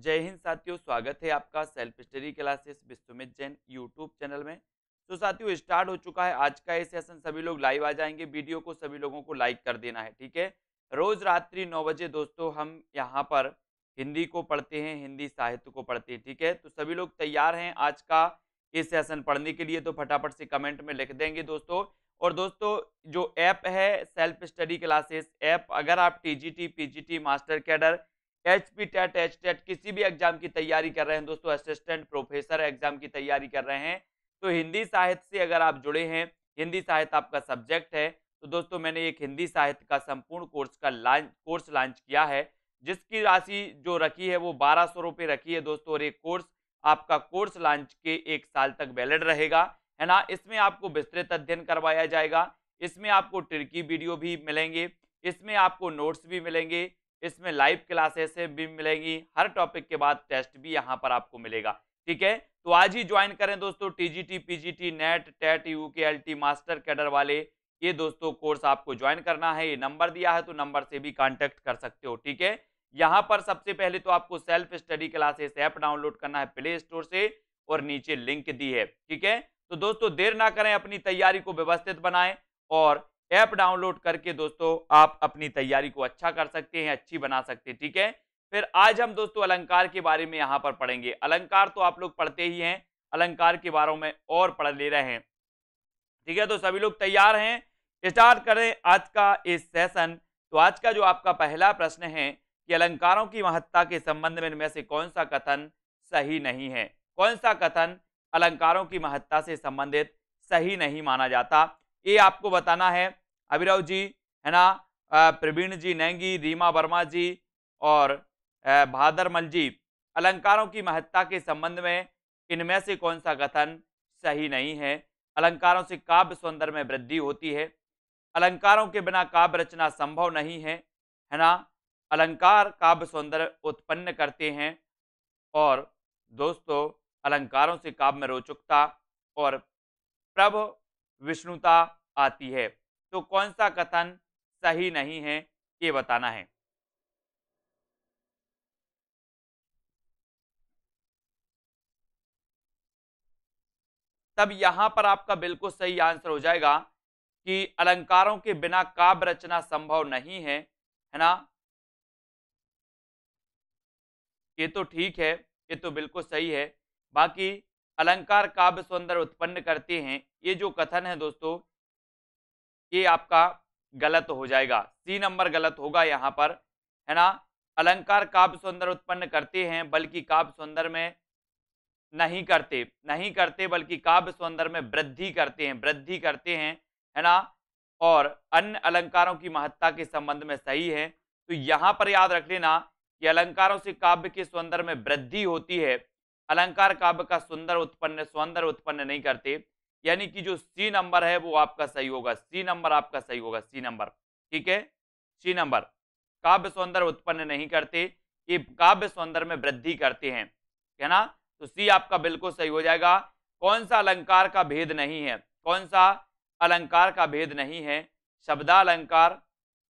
जय हिंद साथियों स्वागत है आपका self study classes Vishwamit Jain YouTube channel में तो साथियों स्टार्ट हो चुका है आज का ये सेशन सभी लोग लाइव आ जाएंगे वीडियो को सभी लोगों को लाइक कर देना है ठीक है रोज रात्रि नौ बजे दोस्तों हम यहाँ पर हिंदी को पढ़ते हैं हिंदी साहित्य को पढ़ते हैं ठीक है तो सभी लोग तैयार हैं आज का ये सेशन पढ़ने के लिए तो फटाफट से कमेंट में लिख देंगे दोस्तों और दोस्तों जो ऐप है सेल्फ स्टडी क्लासेस ऐप अगर आप T G T P G T master cadre H P TET H TET किसी भी एग्जाम की तैयारी कर रहे हैं दोस्तों असिस्टेंट प्रोफेसर एग्जाम की तैयारी कर रहे हैं तो हिंदी साहित्य से अगर आप जुड़े हैं हिंदी साहित्य आपका सब्जेक्ट है तो दोस्तों मैंने एक हिंदी साहित्य का संपूर्ण कोर्स का लॉन्च कोर्स लॉन्च किया है जिसकी राशि जो रखी है वो बारह सौ रुपये रखी है दोस्तों और एक कोर्स आपका कोर्स लॉन्च के एक साल तक वैलिड रहेगा है ना इसमें आपको विस्तृत अध्ययन करवाया जाएगा इसमें आपको ट्रिकी वीडियो भी मिलेंगे इसमें आपको नोट्स भी मिलेंगे इसमें लाइव क्लासेस भी मिलेगी हर टॉपिक के बाद टेस्ट भी यहाँ पर आपको मिलेगा ठीक है तो आज ही ज्वाइन करें दोस्तों TGT PGT NET TET U K L T master cadre वाले ये दोस्तों कोर्स आपको ज्वाइन करना है ये नंबर दिया है तो नंबर से भी कांटेक्ट कर सकते हो ठीक है यहाँ पर सबसे पहले तो आपको self study classes app download करना है प्ले स्टोर से और नीचे लिंक दी है ठीक है तो दोस्तों देर ना करें अपनी तैयारी को व्यवस्थित बनाएं और ऐप डाउनलोड करके दोस्तों आप अपनी तैयारी को अच्छा कर सकते हैं अच्छी बना सकते हैं ठीक है फिर आज हम दोस्तों अलंकार के बारे में यहाँ पर पढ़ेंगे अलंकार तो आप लोग पढ़ते ही हैं अलंकार के बारे में और पढ़ ले रहे हैं ठीक है तो सभी लोग तैयार हैं स्टार्ट करें आज का इस सेशन तो आज का जो आपका पहला प्रश्न है कि अलंकारों की महत्ता के संबंध में इनमें से कौन सा कथन सही नहीं है कौन सा कथन अलंकारों की महत्ता से संबंधित सही नहीं माना जाता ये आपको बताना है अभिरव जी है ना प्रवीण जी नेंगी रीमा वर्मा जी और भादरमल जी अलंकारों की महत्ता के संबंध में इनमें से कौन सा कथन सही नहीं है अलंकारों से काव्य सौंदर्य में वृद्धि होती है अलंकारों के बिना काव्य रचना संभव नहीं है है ना अलंकार काव्य सौंदर्य उत्पन्न करते हैं और दोस्तों अलंकारों से काव्य में रोचकता और प्रभ विष्णुता आती है तो कौन सा कथन सही नहीं है ये बताना है तब यहां पर आपका बिल्कुल सही आंसर हो जाएगा कि अलंकारों के बिना काव्य रचना संभव नहीं है है ना ये तो ठीक है ये तो बिल्कुल सही है बाकी अलंकार काव्य सौंदर्य उत्पन्न करते हैं ये जो कथन है दोस्तों ये आपका गलत हो जाएगा सी नंबर गलत होगा यहाँ पर है ना अलंकार काव्य सौंदर्य उत्पन्न करते हैं बल्कि काव्य सौंदर्य में नहीं करते नहीं करते बल्कि काव्य सौंदर्य में वृद्धि करते हैं वृद्धि करते हैं है ना और अन्य अलंकारों की महत्ता के संबंध में सही है तो यहाँ पर याद रख लेना कि अलंकारों से काव्य के सौंदर्य में वृद्धि होती है अलंकार काव्य का सुंदर उत्पन्न सौंदर्य उत्पन्न नहीं करते यानी कि जो सी नंबर है वो आपका सही होगा सी नंबर आपका सही होगा सी नंबर ठीक है सी नंबर काव्य सौंदर्य उत्पन्न नहीं करते ये काव्य सौंदर्य में वृद्धि करते हैं है ना तो सी आपका बिल्कुल सही हो जाएगा कौन सा अलंकार का भेद नहीं है कौन सा अलंकार का भेद नहीं है शब्दालंकार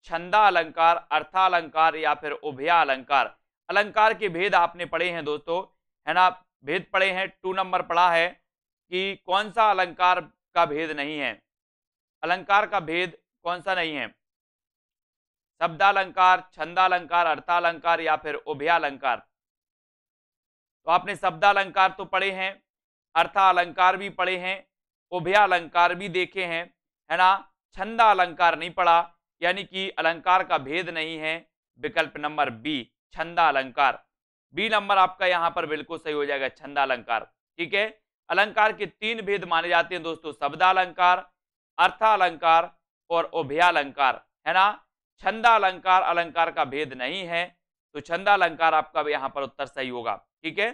छंदा अलंकार अर्थालंकार या फिर उभया अलंकार अलंकार के भेद आपने पढ़े हैं दोस्तों है ना भेद पढ़े हैं टू नंबर पढ़ा है कि कौन सा अलंकार का भेद नहीं है अलंकार का भेद कौन सा नहीं है शब्दालंकार छंदालंकार अर्थालंकार या फिर उभयालंकार तो आपने शब्दालंकार तो पढ़े हैं अर्थालंकार भी पढ़े हैं उभयालंकार भी देखे हैं है ना छंदा अलंकार नहीं पढ़ा यानी कि अलंकार का भेद नहीं है विकल्प नंबर बी छंदा अलंकार बी नंबर आपका यहां पर बिल्कुल सही हो जाएगा छंदा अलंकार ठीक है अलंकार के तीन भेद माने जाते हैं दोस्तों शब्दालंकार अर्थालंकार और उभयालंकार है ना छंदा अलंकार अलंकार का भेद नहीं है तो छंदा अलंकार आपका यहाँ पर उत्तर सही होगा ठीक है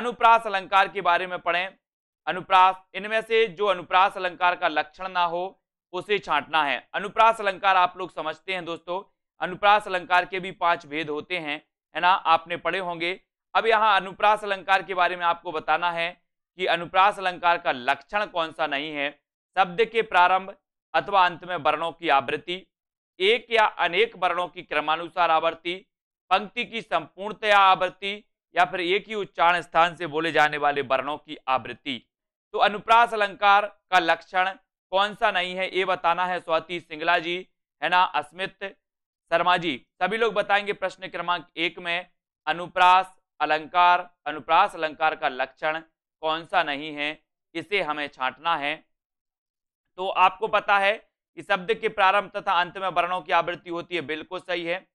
अनुप्रास अलंकार के बारे में पढ़ें अनुप्रास इनमें से जो अनुप्रास अलंकार का लक्षण ना हो उसे छांटना है अनुप्रास अलंकार आप लोग समझते हैं दोस्तों अनुप्रास अलंकार के भी पांच भेद होते हैं है ना आपने पढ़े होंगे अब यहाँ अनुप्रास अलंकार के बारे में आपको बताना है कि अनुप्रास अलंकार का लक्षण कौन सा नहीं है शब्द के प्रारंभ अथवा अंत में वर्णों की आवृत्ति एक या अनेक वर्णों की क्रमानुसार आवृत्ति पंक्ति की संपूर्णतया आवृत्ति या फिर एक ही उच्चारण स्थान से बोले जाने वाले वर्णों की आवृत्ति तो अनुप्रास अलंकार का लक्षण कौन सा नहीं है ये बताना है स्वाति सिंगला जी है ना अस्मित शर्मा जी सभी लोग बताएंगे प्रश्न क्रमांक एक में अनुप्रास अलंकार अनुप्रास अलंकार का लक्षण कौन सा नहीं है इसे हमें छांटना है तो आपको पता है कि शब्द के प्रारंभ तथा अंत में वर्णों की आवृत्ति होती है बिल्कुल सही है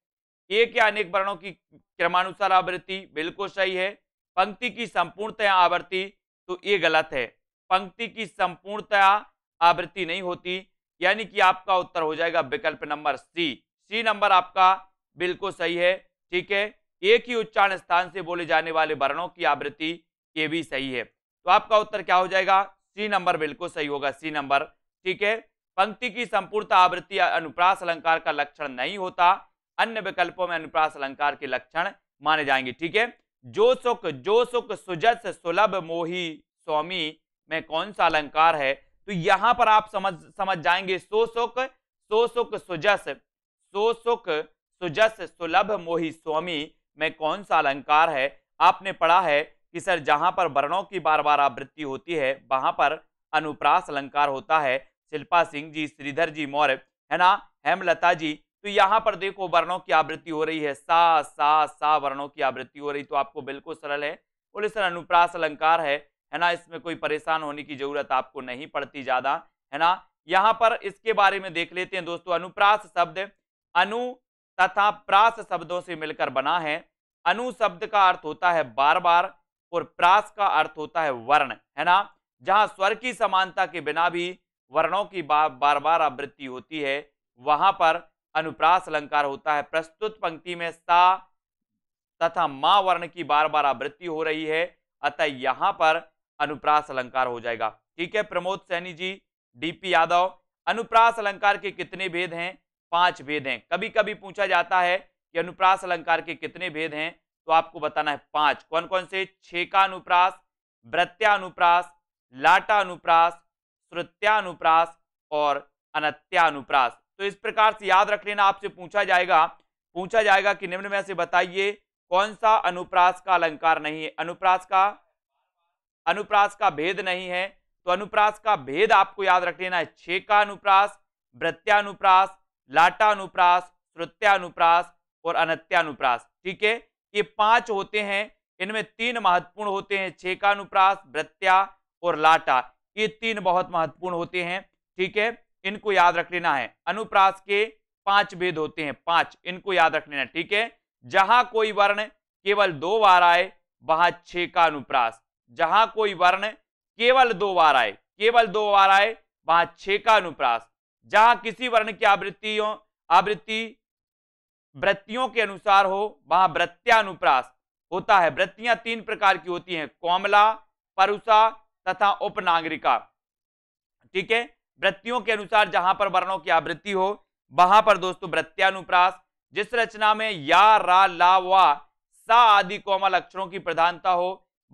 एक या अनेक वर्णों की क्रमानुसार आवृत्ति बिल्कुल सही है पंक्ति की संपूर्णतया आवृत्ति तो ये गलत है पंक्ति की संपूर्णतया आवृत्ति नहीं होती यानी कि आपका उत्तर हो जाएगा विकल्प नंबर सी सी नंबर आपका बिल्कुल सही है ठीक है एक ही उच्चारण स्थान से बोले जाने वाले वर्णों की आवृत्ति ये भी सही है तो आपका उत्तर क्या हो जाएगा सी नंबर बिल्कुल सही होगा सी नंबर ठीक है पंक्ति की संपूर्णता आवृत्ति अनुप्रास अलंकार का लक्षण नहीं होता अन्य विकल्पों में अनुप्रास अलंकार के लक्षण माने जाएंगे ठीक है जो सुख जो सुख सुजस सुलभ मोही स्वामी में कौन सा अलंकार है तो यहां पर आप समझ समझ जाएंगे सो सुख सो सुख सुजस सो सुख सुजस सुलभ मोही स्वामी में कौन सा अलंकार है आपने पढ़ा है कि सर जहाँ पर वर्णों की बार बार आवृत्ति होती है वहाँ पर अनुप्रास अलंकार होता है शिल्पा सिंह जी श्रीधर जी मौर्य है ना हेमलता जी तो यहाँ पर देखो वर्णों की आवृत्ति हो रही है सा सा सा वर्णों की आवृत्ति हो रही तो आपको बिल्कुल सरल है बोले सर अनुप्रास अलंकार है है ना इसमें कोई परेशान होने की जरूरत आपको नहीं पड़ती ज़्यादा है ना यहाँ पर इसके बारे में देख लेते हैं दोस्तों अनुप्रास शब्द अनु तथा प्रास शब्दों से मिलकर बना है अनु शब्द का अर्थ होता है बार बार और प्रास का अर्थ होता है वर्ण है ना जहां स्वर की समानता के बिना भी वर्णों की बा, बार बार आवृत्ति होती है वहां पर अनुप्रास अलंकार होता है प्रस्तुत पंक्ति में सा तथा मा वर्ण की बार बार आवृत्ति हो रही है अतः यहां पर अनुप्रास अलंकार हो जाएगा ठीक है प्रमोद सैनी जी डीपी यादव अनुप्रास अलंकार के कितने भेद हैं पांच भेद हैं कभी कभी पूछा जाता है कि अनुप्रास अलंकार के कितने भेद हैं तो आपको बताना है पांच कौन कौन से छेका अनुप्रास वृत्यानुप्रास लाटा अनुप्रास श्रुत्यानुप्रास और अनत्यानुप्रास तो इस प्रकार से याद रख लेना आपसे पूछा जाएगा पूछा जाएगा कि निम्न में से बताइए कौन सा अनुप्रास का अलंकार नहीं है अनुप्रास का अनुप्रास का भेद नहीं है तो अनुप्रास का भेद आपको याद रख लेना है छेका अनुप्रास वृत्यानुप्रास लाटा अनुप्रास श्रुत्यानुप्रास और अनत्यानुप्रास ठीक है ये पांच होते हैं इनमें तीन महत्वपूर्ण होते हैं छेकानुप्रास वृत्या और लाटा ये तीन बहुत महत्वपूर्ण होते हैं ठीक है इनको याद रख लेना है अनुप्रास के पांच भेद होते हैं पांच इनको याद रख लेना ठीक है जहां कोई वर्ण केवल दो बार आए वहां छेकानुप्रास जहां कोई वर्ण केवल दो बार आए केवल दो बार आए वहां छेकानुप्रास जहां किसी वर्ण की आवृत्ति आवृत्ति वृत्तियों के अनुसार हो वहां व्रत्यानुप्रास होता है वृत्तियां तीन प्रकार की होती हैं कोमला परुषा तथा उपनागरिका ठीक है वृत्तियों के अनुसार जहां पर वर्णों की आवृत्ति हो वहां पर दोस्तों व्रत्यानुप्रास जिस रचना में या रा ला वा सा आदि कोमल अक्षरों की प्रधानता हो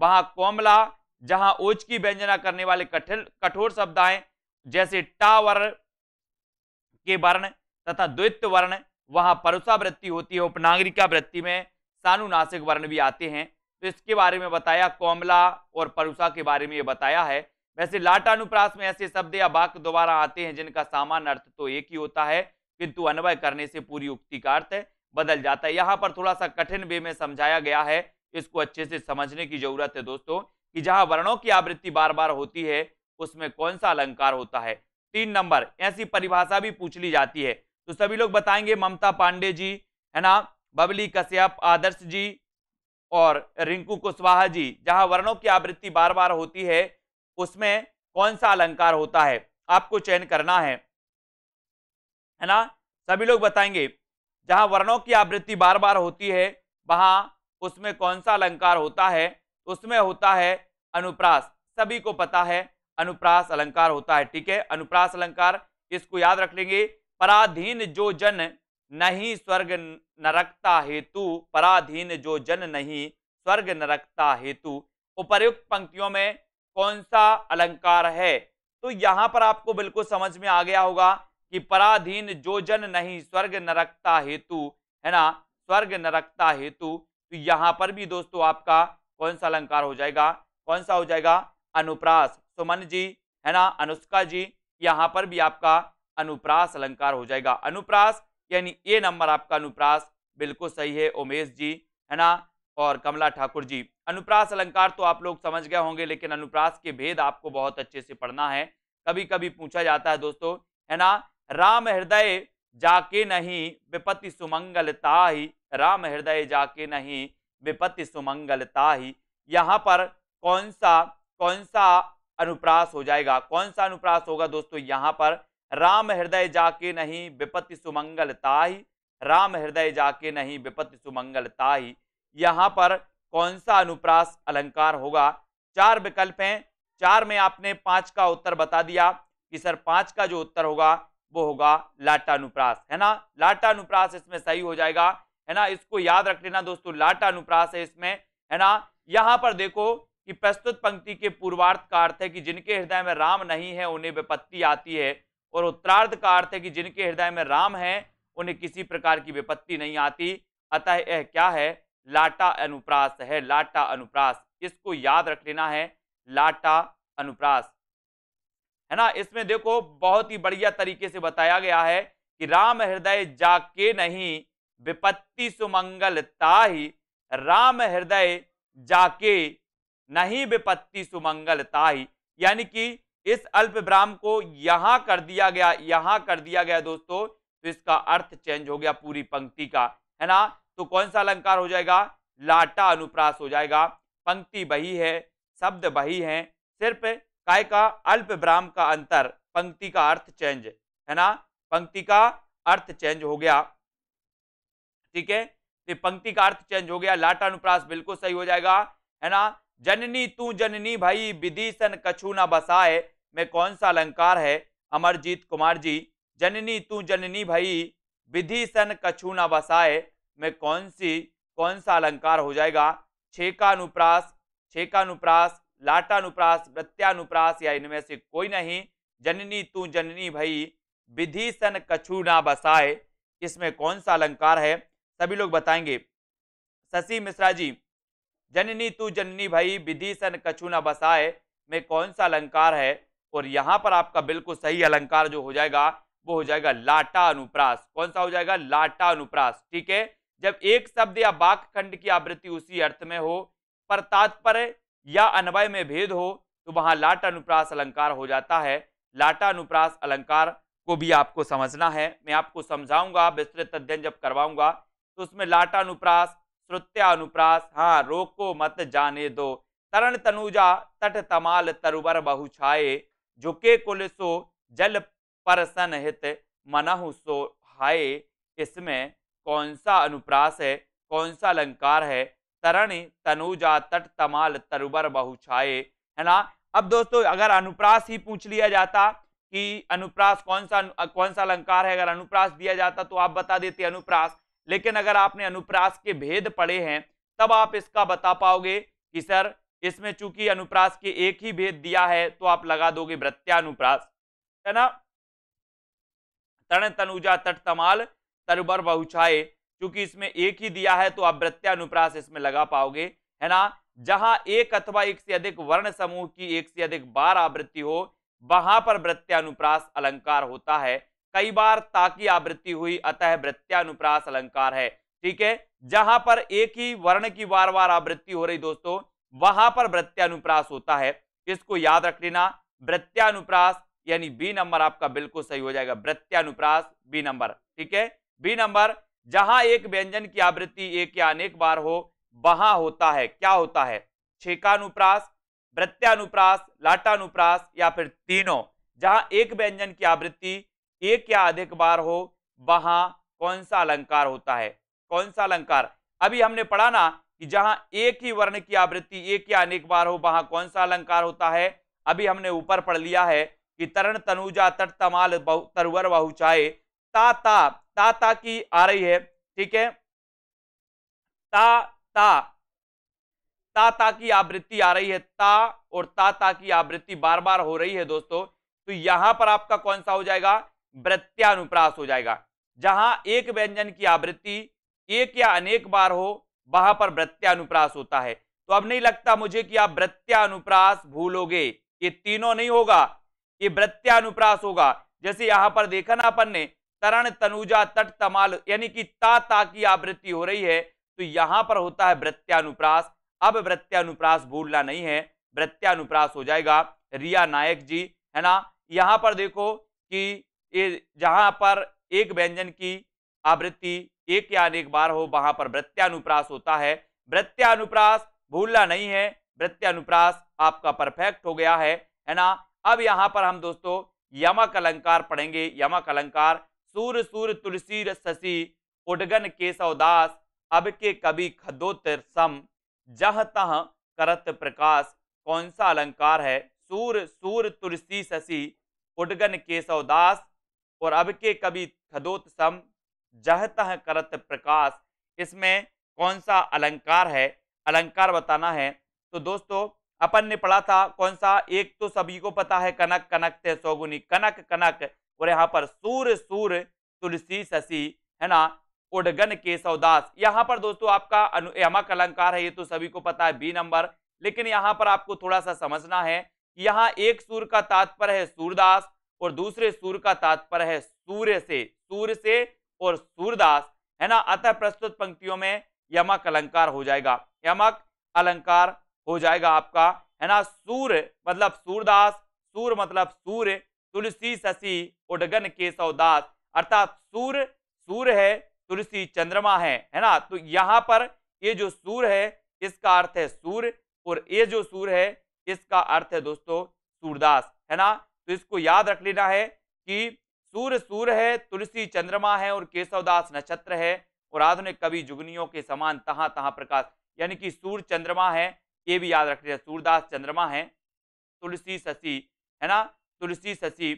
वहां कोमला जहां ओज की व्यंजना करने वाले कठिन कठोर शब्द आए जैसे टावर के वर्ण तथा द्वित्व वर्ण वहाँ परुषा वृत्ति होती है उपनागरिका वृत्ति में सानुनासिक वर्ण भी आते हैं तो इसके बारे में बताया कोमला और परुषा के बारे में ये बताया है वैसे लाटानुप्रास में ऐसे शब्द या वाक्य दोबारा आते हैं जिनका सामान्य अर्थ तो एक ही होता है किंतु अन्वय करने से पूरी उक्ति का अर्थ बदल जाता है यहाँ पर थोड़ा सा कठिन वे में समझाया गया है इसको अच्छे से समझने की जरूरत है दोस्तों कि जहाँ वर्णों की आवृत्ति बार बार होती है उसमें कौन सा अलंकार होता है तीन नंबर ऐसी परिभाषा भी पूछ ली जाती है तो सभी लोग बताएंगे ममता पांडे जी है ना बबली कश्यप आदर्श जी और रिंकू कुशवाहा जी जहां वर्णों की आवृत्ति बार बार होती है उसमें कौन सा अलंकार होता है आपको चयन करना है है ना सभी लोग बताएंगे जहां वर्णों की आवृत्ति बार बार होती है वहां उसमें कौन सा अलंकार होता है उसमें होता है अनुप्रास सभी को पता है अनुप्रास अलंकार होता है ठीक है अनुप्रास अलंकार इसको याद रख लेंगे पराधीन जो जन नहीं स्वर्ग नरकता हेतु पराधीन जो जन नहीं स्वर्ग नरकता हेतु उपर्युक्त पंक्तियों में कौन सा अलंकार है तो यहां पर आपको बिल्कुल समझ में आ गया होगा कि पराधीन जो जन नहीं स्वर्ग नरकता हेतु है ना स्वर्ग नरकता हेतु तो यहां पर भी दोस्तों आपका कौन सा अलंकार हो जाएगा कौन सा हो जाएगा अनुप्रास सुमन जी है ना अनुष्का जी यहाँ पर भी आपका अनुप्रास अलंकार हो जाएगा अनुप्रास यानी ए नंबर आपका अनुप्रास बिल्कुल सही है उमेश जी है ना और कमला ठाकुर जी अनुप्रास अलंकार तो आप लोग समझ गए होंगे लेकिन अनुप्रास के भेद आपको बहुत अच्छे से पढ़ना है कभी कभी पूछा जाता है दोस्तों है ना राम हृदय जाके नहीं विपत्ति सुमंगलता ही राम हृदय जाके नहीं विपत्ति सुमंगलता ही यहाँ पर कौन सा कौन सा अनुप्रास हो जाएगा कौन सा अनुप्रास होगा दोस्तों यहाँ पर राम हृदय जाके नहीं विपत्ति सुमंगल ताही राम हृदय जाके नहीं विपत्ति सुमंगल ताही यहाँ पर कौन सा अनुप्रास अलंकार होगा चार विकल्प हैं चार में आपने पांच का उत्तर बता दिया कि सर पांच का जो उत्तर होगा वो होगा लाटानुप्रास है ना लाटानुप्रास इसमें सही हो जाएगा है ना इसको याद रख लेना दोस्तों लाटानुप्रास है इसमें है ना यहाँ पर देखो कि प्रस्तुत पंक्ति के पूर्वार्थ का अर्थ है कि जिनके हृदय में राम नहीं है उन्हें विपत्ति आती है और उत्तरार्ध का अर्थ है कि जिनके हृदय में राम है उन्हें किसी प्रकार की विपत्ति नहीं आती अतः यह क्या है लाटा अनुप्रास है लाटा अनुप्रास इसको याद रख लेना है लाटा अनुप्रास है ना इसमें देखो बहुत ही बढ़िया तरीके से बताया गया है कि राम हृदय जाके नहीं विपत्ति सुमंगल ताही राम हृदय जाके नहीं विपत्ति सुमंगल ताही यानी कि इस अल्प विराम को यहां कर दिया गया यहां कर दिया गया दोस्तों तो इसका अर्थ चेंज हो गया पूरी पंक्ति का है ना तो कौन सा अलंकार हो जाएगा लाटा अनुप्रास हो जाएगा पंक्ति वही है शब्द वही है सिर्फ काय का अल्प विराम का अंतर पंक्ति का अर्थ चेंज है ना पंक्ति का अर्थ चेंज हो गया ठीक है तो पंक्ति का अर्थ चेंज हो गया लाटा अनुप्रास बिल्कुल सही हो जाएगा है ना जननी तू जननी भाई विदिशन कछू ना बसाए में कौन सा अलंकार है अमरजीत कुमार जी जननी तू जननी भई विधि सन कछु न बसाए में कौन सी कौन सा अलंकार हो जाएगा छेकानुप्रास छेकानुप्रास लाटानुप्रास वृत्यानुप्रास या इनमें से कोई नहीं जननी तू जननी भई विधि सन कछु ना बसाए इसमें कौन सा अलंकार है सभी लोग बताएंगे शशि मिश्रा जी जननी तू जननी भई विधि सन कछु ना बसाए में कौन सा अलंकार है और यहां पर आपका बिल्कुल सही अलंकार जो हो जाएगा वो हो जाएगा लाटा अनुप्रास कौन सा हो जाएगा लाटा अनुप्रास ठीक है जब एक शब्द या वाक खंड की आवृत्ति उसी अर्थ में हो पर तात्पर्य या अन्वय में भेद हो तो वहां लाट अनुप्रास अलंकार हो जाता है लाटा अनुप्रास अलंकार को भी आपको समझना है मैं आपको समझाऊंगा विस्तृत अध्ययन जब करवाऊंगा तो उसमें लाटा अनुप्रास श्रुत्या अनुप्रास हाँ रोको मत जाने दो तरण तनुजा तट तमाल तरुवर बहु छाए झुके कुलसो जल पर हित मनहु सो हाय इसमें कौन सा अनुप्रास है कौन सा अलंकार है तरण तनुजा तट तमाल तरुबर बहु छाये है ना अब दोस्तों अगर अनुप्रास ही पूछ लिया जाता कि अनुप्रास कौन सा कौन सा अलंकार है अगर अनुप्रास दिया जाता तो आप बता देते अनुप्रास लेकिन अगर आपने अनुप्रास के भेद पढ़े हैं तब आप इसका बता पाओगे कि सर इसमें चूंकि अनुप्रास के एक ही भेद दिया है तो आप लगा दोगे वृत्यानुप्रास है ना तण तनुजा तट तमाल तरबर बहुछाए क्योंकि इसमें एक ही दिया है तो आप वृत्यानुप्रास इसमें लगा पाओगे है ना जहां एक अथवा एक से अधिक वर्ण समूह की एक से अधिक बार आवृत्ति हो वहां पर वृत्यानुप्रास अलंकार होता है कई बार ताकि आवृत्ति हुई अतः वृत्यानुप्रास अलंकार है ठीक है जहां पर एक ही वर्ण की बार बार आवृत्ति हो रही दोस्तों वहां पर वृत्यानुप्रास होता है इसको याद रख लेना वृत्यानुप्रास यानी बी नंबर आपका बिल्कुल सही हो जाएगा वृत्यानुप्रास बी नंबर ठीक है बी नंबर जहां एक व्यंजन की आवृत्ति एक या अनेक बार हो वहां होता है क्या होता है छेकानुप्रास वृत्यानुप्रास लाटानुप्रास या फिर तीनों जहां एक व्यंजन की आवृत्ति एक या अधिक बार हो वहां कौन सा अलंकार होता है कौन सा अलंकार अभी हमने पढ़ा ना कि जहां एक ही वर्ण की आवृत्ति एक या अनेक बार हो वहां कौन सा अलंकार होता है अभी हमने ऊपर पढ़ लिया है कि तरण तनुजा तट तमाल तरवर बहुचाए ता ता ता ता की आ रही है ठीक है ता ता ता ता की आवृत्ति आ रही है ता और ता ता की आवृत्ति बार बार हो रही है दोस्तों तो यहां पर आपका कौन सा हो जाएगा वृत्यानुप्रास हो जाएगा जहां एक व्यंजन की आवृत्ति एक या अनेक बार हो वहां पर वृत्यानुप्रास होता है तो अब नहीं लगता मुझे कि आप वृत्यानुप्रास भूलोगे ये तीनों नहीं होगा ये वृत्यानुप्रास होगा जैसे यहां पर देखा ना अपन ने तरण तनुजा तट तमाल यानी कि ता ता की आवृत्ति हो रही है तो यहां पर होता है वृत्यानुप्रास अब वृत्यानुप्रास भूलना नहीं है वृत्यानुप्रास हो जाएगा रिया नायक जी है ना यहां पर देखो कि ये जहां पर एक व्यंजन की आवृत्ति एक या अनेक बार हो वहां पर वृत्यानुप्रास होता है वृत्यानुप्रास भूलना नहीं है वृत्यानुप्रास आपका परफेक्ट हो गया है है ना अब यहाँ पर हम दोस्तों यमक अलंकार पढ़ेंगे यमक अलंकार सूर सूर तुलसी शशि उडगन केशवदास अब के कवि खदोतर सम जह तह करत प्रकाश कौन सा अलंकार है सूर सूर तुलसी शशि उडगन केशवदास और अब के कवि खदोत सम जहत करत प्रकाश इसमें कौन सा अलंकार है अलंकार बताना है तो दोस्तों अपन ने पढ़ा था कौन सा एक तो सभी को पता है कनक कनक ते सोगुनी कनक कनक और यहाँ पर सूर सूर तुलसी शशि है ना उडगन केशवदास यहाँ पर दोस्तों आपका यमक अलंकार है ये तो सभी को पता है बी नंबर लेकिन यहाँ पर आपको थोड़ा सा समझना है यहाँ एक सूर का तात्पर्य है सूरदास और दूसरे सूर का तात्पर्य है सूर्य से सूर्य से और सूरदास है ना अतः प्रस्तुत पंक्तियों में यमक अलंकार हो जाएगा यमक अलंकार हो जाएगा आपका है ना सूर्य मतलब सूरदास सूर मतलब सूर्य तुलसी शशि उडगन केशव अर्थात सूर्य सूर्य है तुलसी चंद्रमा है है ना तो यहाँ पर ये जो सूर्य है इसका अर्थ है सूर्य और ये जो सूर्य है इसका अर्थ है दोस्तों सूरदास है ना तो इसको याद रख लेना है कि सूर्य सूर्य है तुलसी चंद्रमा है और केशवदास नक्षत्र है और आधुनिक कवि जुगनियों के समान तहां तहां प्रकाश यानी कि सूर्य चंद्रमा है ये भी याद रखते हैं सूर्यदास चंद्रमा है तुलसी शशि है ना तुलसी शशि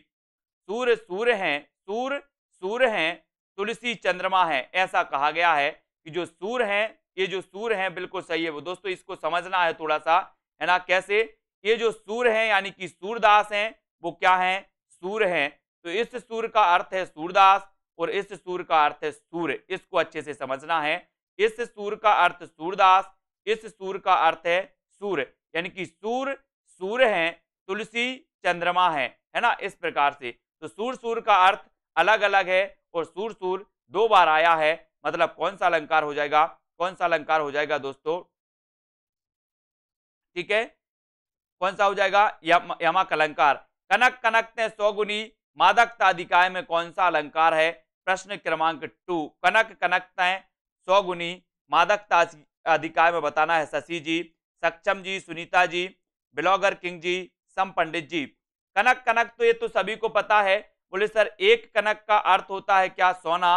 सूर्य सूर्य है सूर्य सूर्य है तुलसी चंद्रमा है ऐसा कहा गया है कि जो सूर्य है ये जो सूर्य है बिल्कुल सही है वो दोस्तों इसको समझना है थोड़ा सा है ना कैसे ये जो सूर्य है यानी कि सूरदास हैं वो क्या है सूर्य है तो इस सूर्य का अर्थ है सूरदास और इस सूर्य का अर्थ है सूर्य इसको अच्छे से समझना है इस सूर्य का अर्थ सूरदास इस सूर्य का अर्थ है सूर्य यानी कि सूर्य सूर्य है तुलसी चंद्रमा है है ना इस प्रकार से तो सूर्य सूर्य का अर्थ अलग अलग है और सूर्य सूर्य दो बार आया है मतलब कौन सा अलंकार हो जाएगा कौन सा अलंकार हो जाएगा दोस्तों ठीक है कौन सा हो जाएगा यमा कलंकार कनक कनक ने गुनी मादकता अधिकाय में कौन सा अलंकार है प्रश्न क्रमांक टू कनक कनकताएं सौगुनी मादकता अधिकाय में बताना है शशि जी सक्षम जी सुनीता जी ब्लॉगर किंग जी सम पंडित जी कनक कनक तो ये तो सभी को पता है बोले सर एक कनक का अर्थ होता है क्या सोना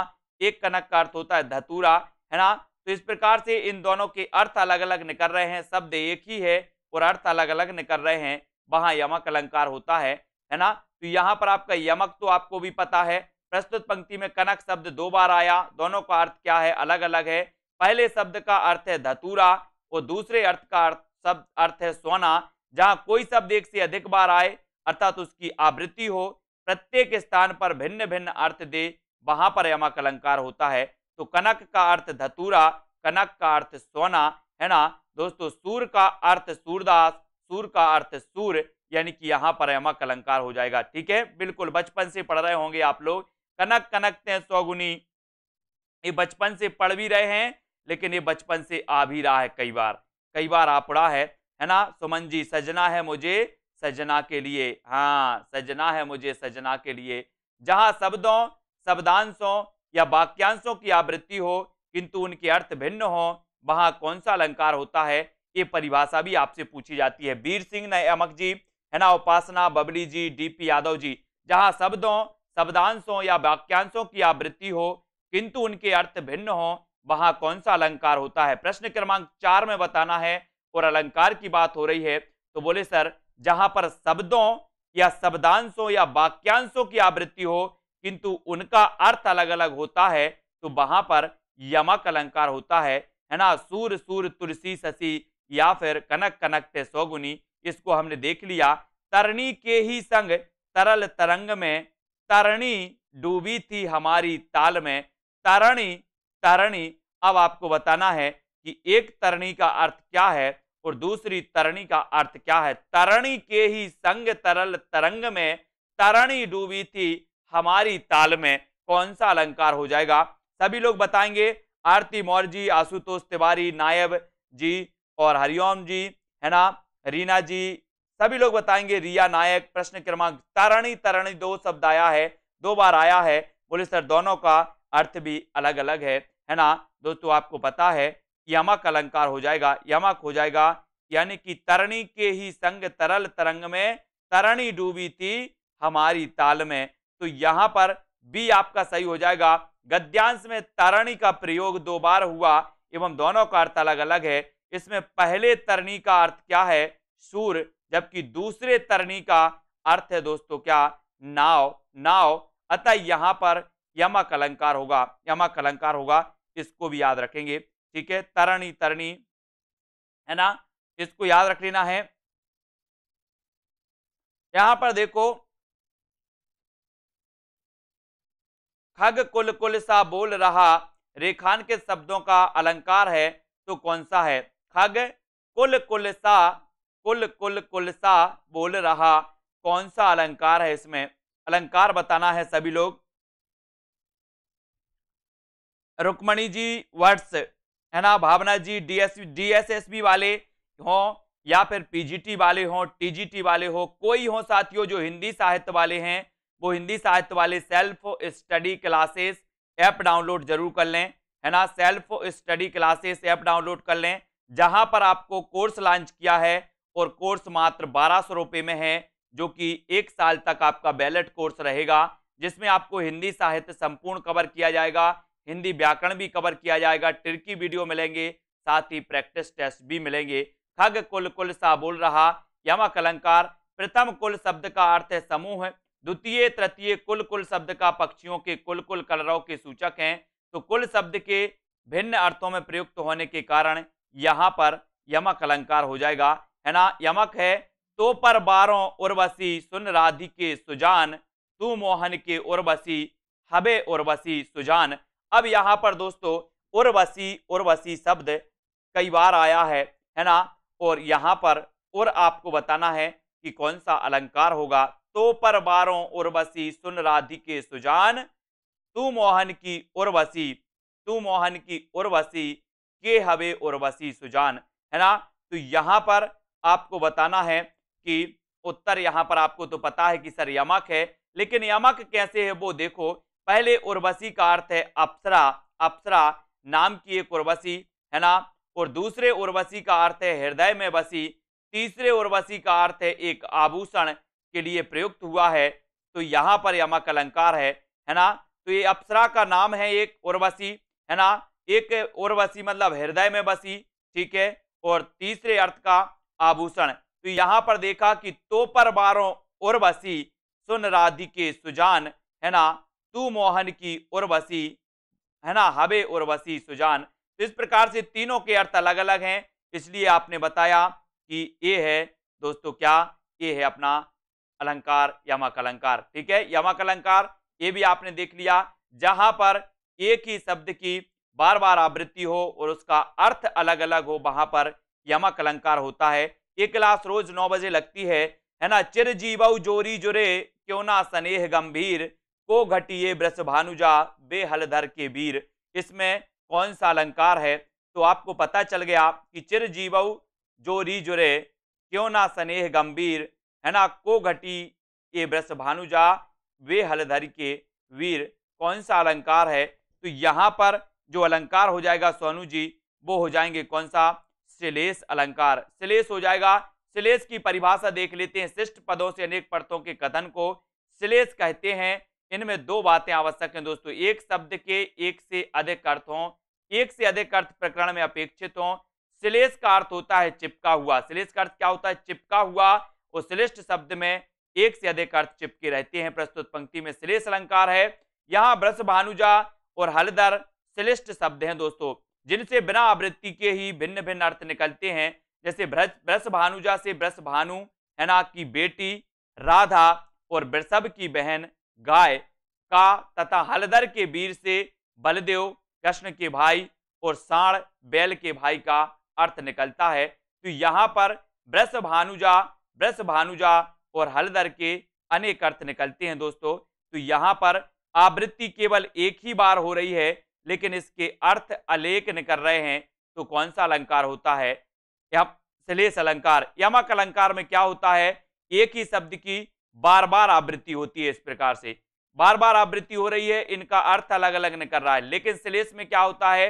एक कनक का अर्थ होता है धतूरा है ना तो इस प्रकार से इन दोनों के अर्थ अलग अलग निकल रहे हैं शब्द एक ही है और अर्थ अलग अलग निकल रहे हैं वहां यमक अलंकार होता है है ना तो यहाँ पर आपका यमक तो आपको भी पता है प्रस्तुत पंक्ति में कनक शब्द दो बार आया दोनों का अर्थ क्या है अलग अलग है पहले शब्द का अर्थ है धतूरा और दूसरे अर्थ का अर्थ शब्द अर्थ है सोना जहां कोई शब्द एक से अधिक बार आए अर्थात उसकी आवृत्ति हो प्रत्येक स्थान पर भिन्न भिन्न अर्थ दे वहां पर यमक अलंकार होता है तो कनक का अर्थ धतूरा कनक का अर्थ सोना है ना दोस्तों सूर का अर्थ सूरदास सूर का अर्थ सूर्य यानी कि यहाँ पर अमा अलंकार हो जाएगा ठीक है बिल्कुल बचपन से पढ़ रहे होंगे आप लोग कनक कनकते हैं सौगुनी ये बचपन से पढ़ भी रहे हैं लेकिन ये बचपन से आ भी रहा है कई बार कई बार आ पड़ा है है ना सुमन जी सजना है मुझे सजना के लिए हाँ सजना है मुझे सजना के लिए जहाँ शब्दों शब्दांशों या वाक्यांशों की आवृत्ति हो किंतु उनके अर्थ भिन्न हो वहाँ कौन सा अलंकार होता है ये परिभाषा भी आपसे पूछी जाती है वीर सिंह ने अमक जी है ना उपासना बबली जी डीपी यादव जी जहां शब्दों शब्दांशों या वाक्यांशों की आवृत्ति हो किंतु उनके अर्थ भिन्न हो वहां कौन सा अलंकार होता है प्रश्न क्रमांक चार में बताना है और अलंकार की बात हो रही है तो बोले सर जहां पर शब्दों या शब्दांशों या वाक्यांशों की आवृत्ति हो किंतु उनका अर्थ अलग अलग होता है तो वहां पर यमक अलंकार होता है है ना सूर सूर तुलसी शशि या फिर कनक कनक ते सौगुनी इसको हमने देख लिया तरणी के ही संग तरल तरंग में तरणी डूबी थी हमारी ताल में तरणी तरणी अब आपको बताना है कि एक तरणी का अर्थ क्या है और दूसरी तरणी का अर्थ क्या है तरणी के ही संग तरल तरंग में तरणी डूबी थी हमारी ताल में कौन सा अलंकार हो जाएगा सभी लोग बताएंगे आरती मौर्य जी आशुतोष तिवारी नायब जी और हरिओम जी है ना रीना जी सभी लोग बताएंगे रिया नायक प्रश्न क्रमांक तरणी तरणी दो शब्द आया है दो बार आया है बोले सर दोनों का अर्थ भी अलग अलग है है ना दोस्तों आपको पता है यमक अलंकार हो जाएगा यमक हो जाएगा यानी कि तरणी के ही संग तरल तरंग में तरणी डूबी थी हमारी ताल में तो यहाँ पर बी आपका सही हो जाएगा गद्यांश में तरणी का प्रयोग दो बार हुआ एवं दोनों का अर्थ अलग अलग है इसमें पहले तरणी का अर्थ क्या है सूर्य जबकि दूसरे तरणी का अर्थ है दोस्तों क्या नाव नाव अतः यहाँ पर यमा कलंकार होगा यमा कलंकार होगा इसको भी याद रखेंगे ठीक है तरणी तरणी है ना इसको याद रख लेना है यहां पर देखो खग कुल कुल सा बोल रहा रेखान के शब्दों का अलंकार है तो कौन सा है खग कुल कुल सा कुल कुल कुल सा बोल रहा कौन सा अलंकार है इसमें अलंकार बताना है सभी लोग रुक्मणी जी वर्ड्स है ना भावना जी डीएस डीएसएसबी वाले हो या फिर पीजीटी वाले हो टीजीटी वाले हो कोई हो साथियों जो हिंदी साहित्य वाले हैं वो हिंदी साहित्य वाले self study classes app download जरूर कर लें है ना self study classes app download कर लें जहां पर आपको कोर्स लॉन्च किया है और कोर्स मात्र बारह सौ रुपये में है जो कि एक साल तक आपका बैलेट कोर्स रहेगा जिसमें आपको हिंदी साहित्य संपूर्ण कवर किया जाएगा हिंदी व्याकरण भी कवर किया जाएगा टिर्की वीडियो मिलेंगे साथ ही प्रैक्टिस टेस्ट भी मिलेंगे खग कुल कुल सा बोल रहा यमा कलंकार प्रथम कुल शब्द का अर्थ है समूह द्वितीय तृतीय कुल कुल शब्द का पक्षियों के कुल कुल कलरों के सूचक हैं तो कुल शब्द के भिन्न अर्थों में प्रयुक्त होने के कारण यहाँ पर यमक अलंकार हो जाएगा है ना यमक है तो पर बारों उर्वशी सुन राधिके सुजान तू मोहन के उर्वशी हबे उर्वशी सुजान अब यहाँ पर दोस्तों उर्वशी उर्वशी शब्द कई बार आया है है ना और यहाँ पर और आपको बताना है कि कौन सा अलंकार होगा तो पर बारों उर्वशी सुन राधिके सुजान तू मोहन की उर्वशी तू मोहन की उर्वशी के हबे उर्वशी सुजान है ना तो यहाँ पर आपको बताना है कि उत्तर यहाँ पर आपको तो पता है कि सर यमक है लेकिन यमक कैसे है वो देखो पहले उर्वशी का अर्थ है अप्सरा अप्सरा नाम की एक उर्वशी है ना और दूसरे उर्वशी का अर्थ है हृदय में बसी तीसरे उर्वशी का अर्थ है एक आभूषण के लिए प्रयुक्त हुआ है तो यहाँ पर यमक अलंकार है है ना तो ये अप्सरा का नाम है एक उर्वशी है ना एक उर्वशी मतलब हृदय में बसी ठीक है और तीसरे अर्थ का आभूषण तो यहां पर देखा कि तो पर बारों उर्वशी सुन राधिके सुजान है ना तू मोहन की उर्वशी है ना हबे उर्वशी सुजान तो इस प्रकार से तीनों के अर्थ अलग अलग हैं इसलिए आपने बताया कि ये है दोस्तों क्या ये है अपना अलंकार यमक अलंकार ठीक है यमक अलंकार ये भी आपने देख लिया जहां पर एक ही शब्द की बार बार आवृत्ति हो और उसका अर्थ अलग अलग हो वहां पर यमक अलंकार होता है ये क्लास रोज नौ बजे लगती है है ना चिर जीव जोरी जुरे क्यों ना स्नेह गंभीर को घटिए ब्रस भानुजा बेहलधर के वीर इसमें कौन सा अलंकार है तो आपको पता चल गया कि चिर जीव जोरी जुरे क्यों ना स्नेह गंभीर है ना को घटी ये ब्रस भानुजा वे हलधर के वीर कौन सा अलंकार है तो यहाँ पर जो अलंकार हो जाएगा सोनू जी वो हो जाएंगे कौन सा शिलेष अलंकार शिलेष हो जाएगा शिलेष की परिभाषा देख लेते हैं शिष्ट पदों से अनेक पर्थों के कथन को शिलेष कहते हैं इनमें दो बातें आवश्यक हैं दोस्तों एक शब्द के एक से अधिक अर्थ हों एक से अधिक अर्थ प्रकरण में अपेक्षित हों शिलेष का अर्थ होता है चिपका हुआ शिलेष का अर्थ क्या होता है चिपका हुआ और श्लेष्ठ शब्द में एक से अधिक अर्थ चिपके रहते हैं प्रस्तुत पंक्ति में श्लेष अलंकार है यहाँ ब्रस भानुजा और हलदर श्लेष्ठ शब्द हैं दोस्तों जिनसे बिना आवृत्ति के ही भिन्न भिन्न अर्थ निकलते हैं जैसे ब्रस भानुजा से ब्रस भानु एनाक की बेटी राधा और बिरसभ की बहन गाय का तथा हलदर के वीर से बलदेव कृष्ण के भाई और साण बैल के भाई का अर्थ निकलता है तो यहाँ पर ब्रस भानुजा ब्रस भानुजा और हलदर के अनेक अर्थ निकलते हैं दोस्तों तो यहाँ पर आवृत्ति केवल एक ही बार हो रही है लेकिन इसके अर्थ अलेखन कर रहे हैं तो कौन सा अलंकार होता है या श्लेष अलंकार यमक अलंकार में क्या होता है एक ही शब्द की बार बार आवृत्ति होती है इस प्रकार से बार बार आवृत्ति हो रही है इनका अर्थ अलग अलग न कर रहा है लेकिन श्लेष में क्या होता है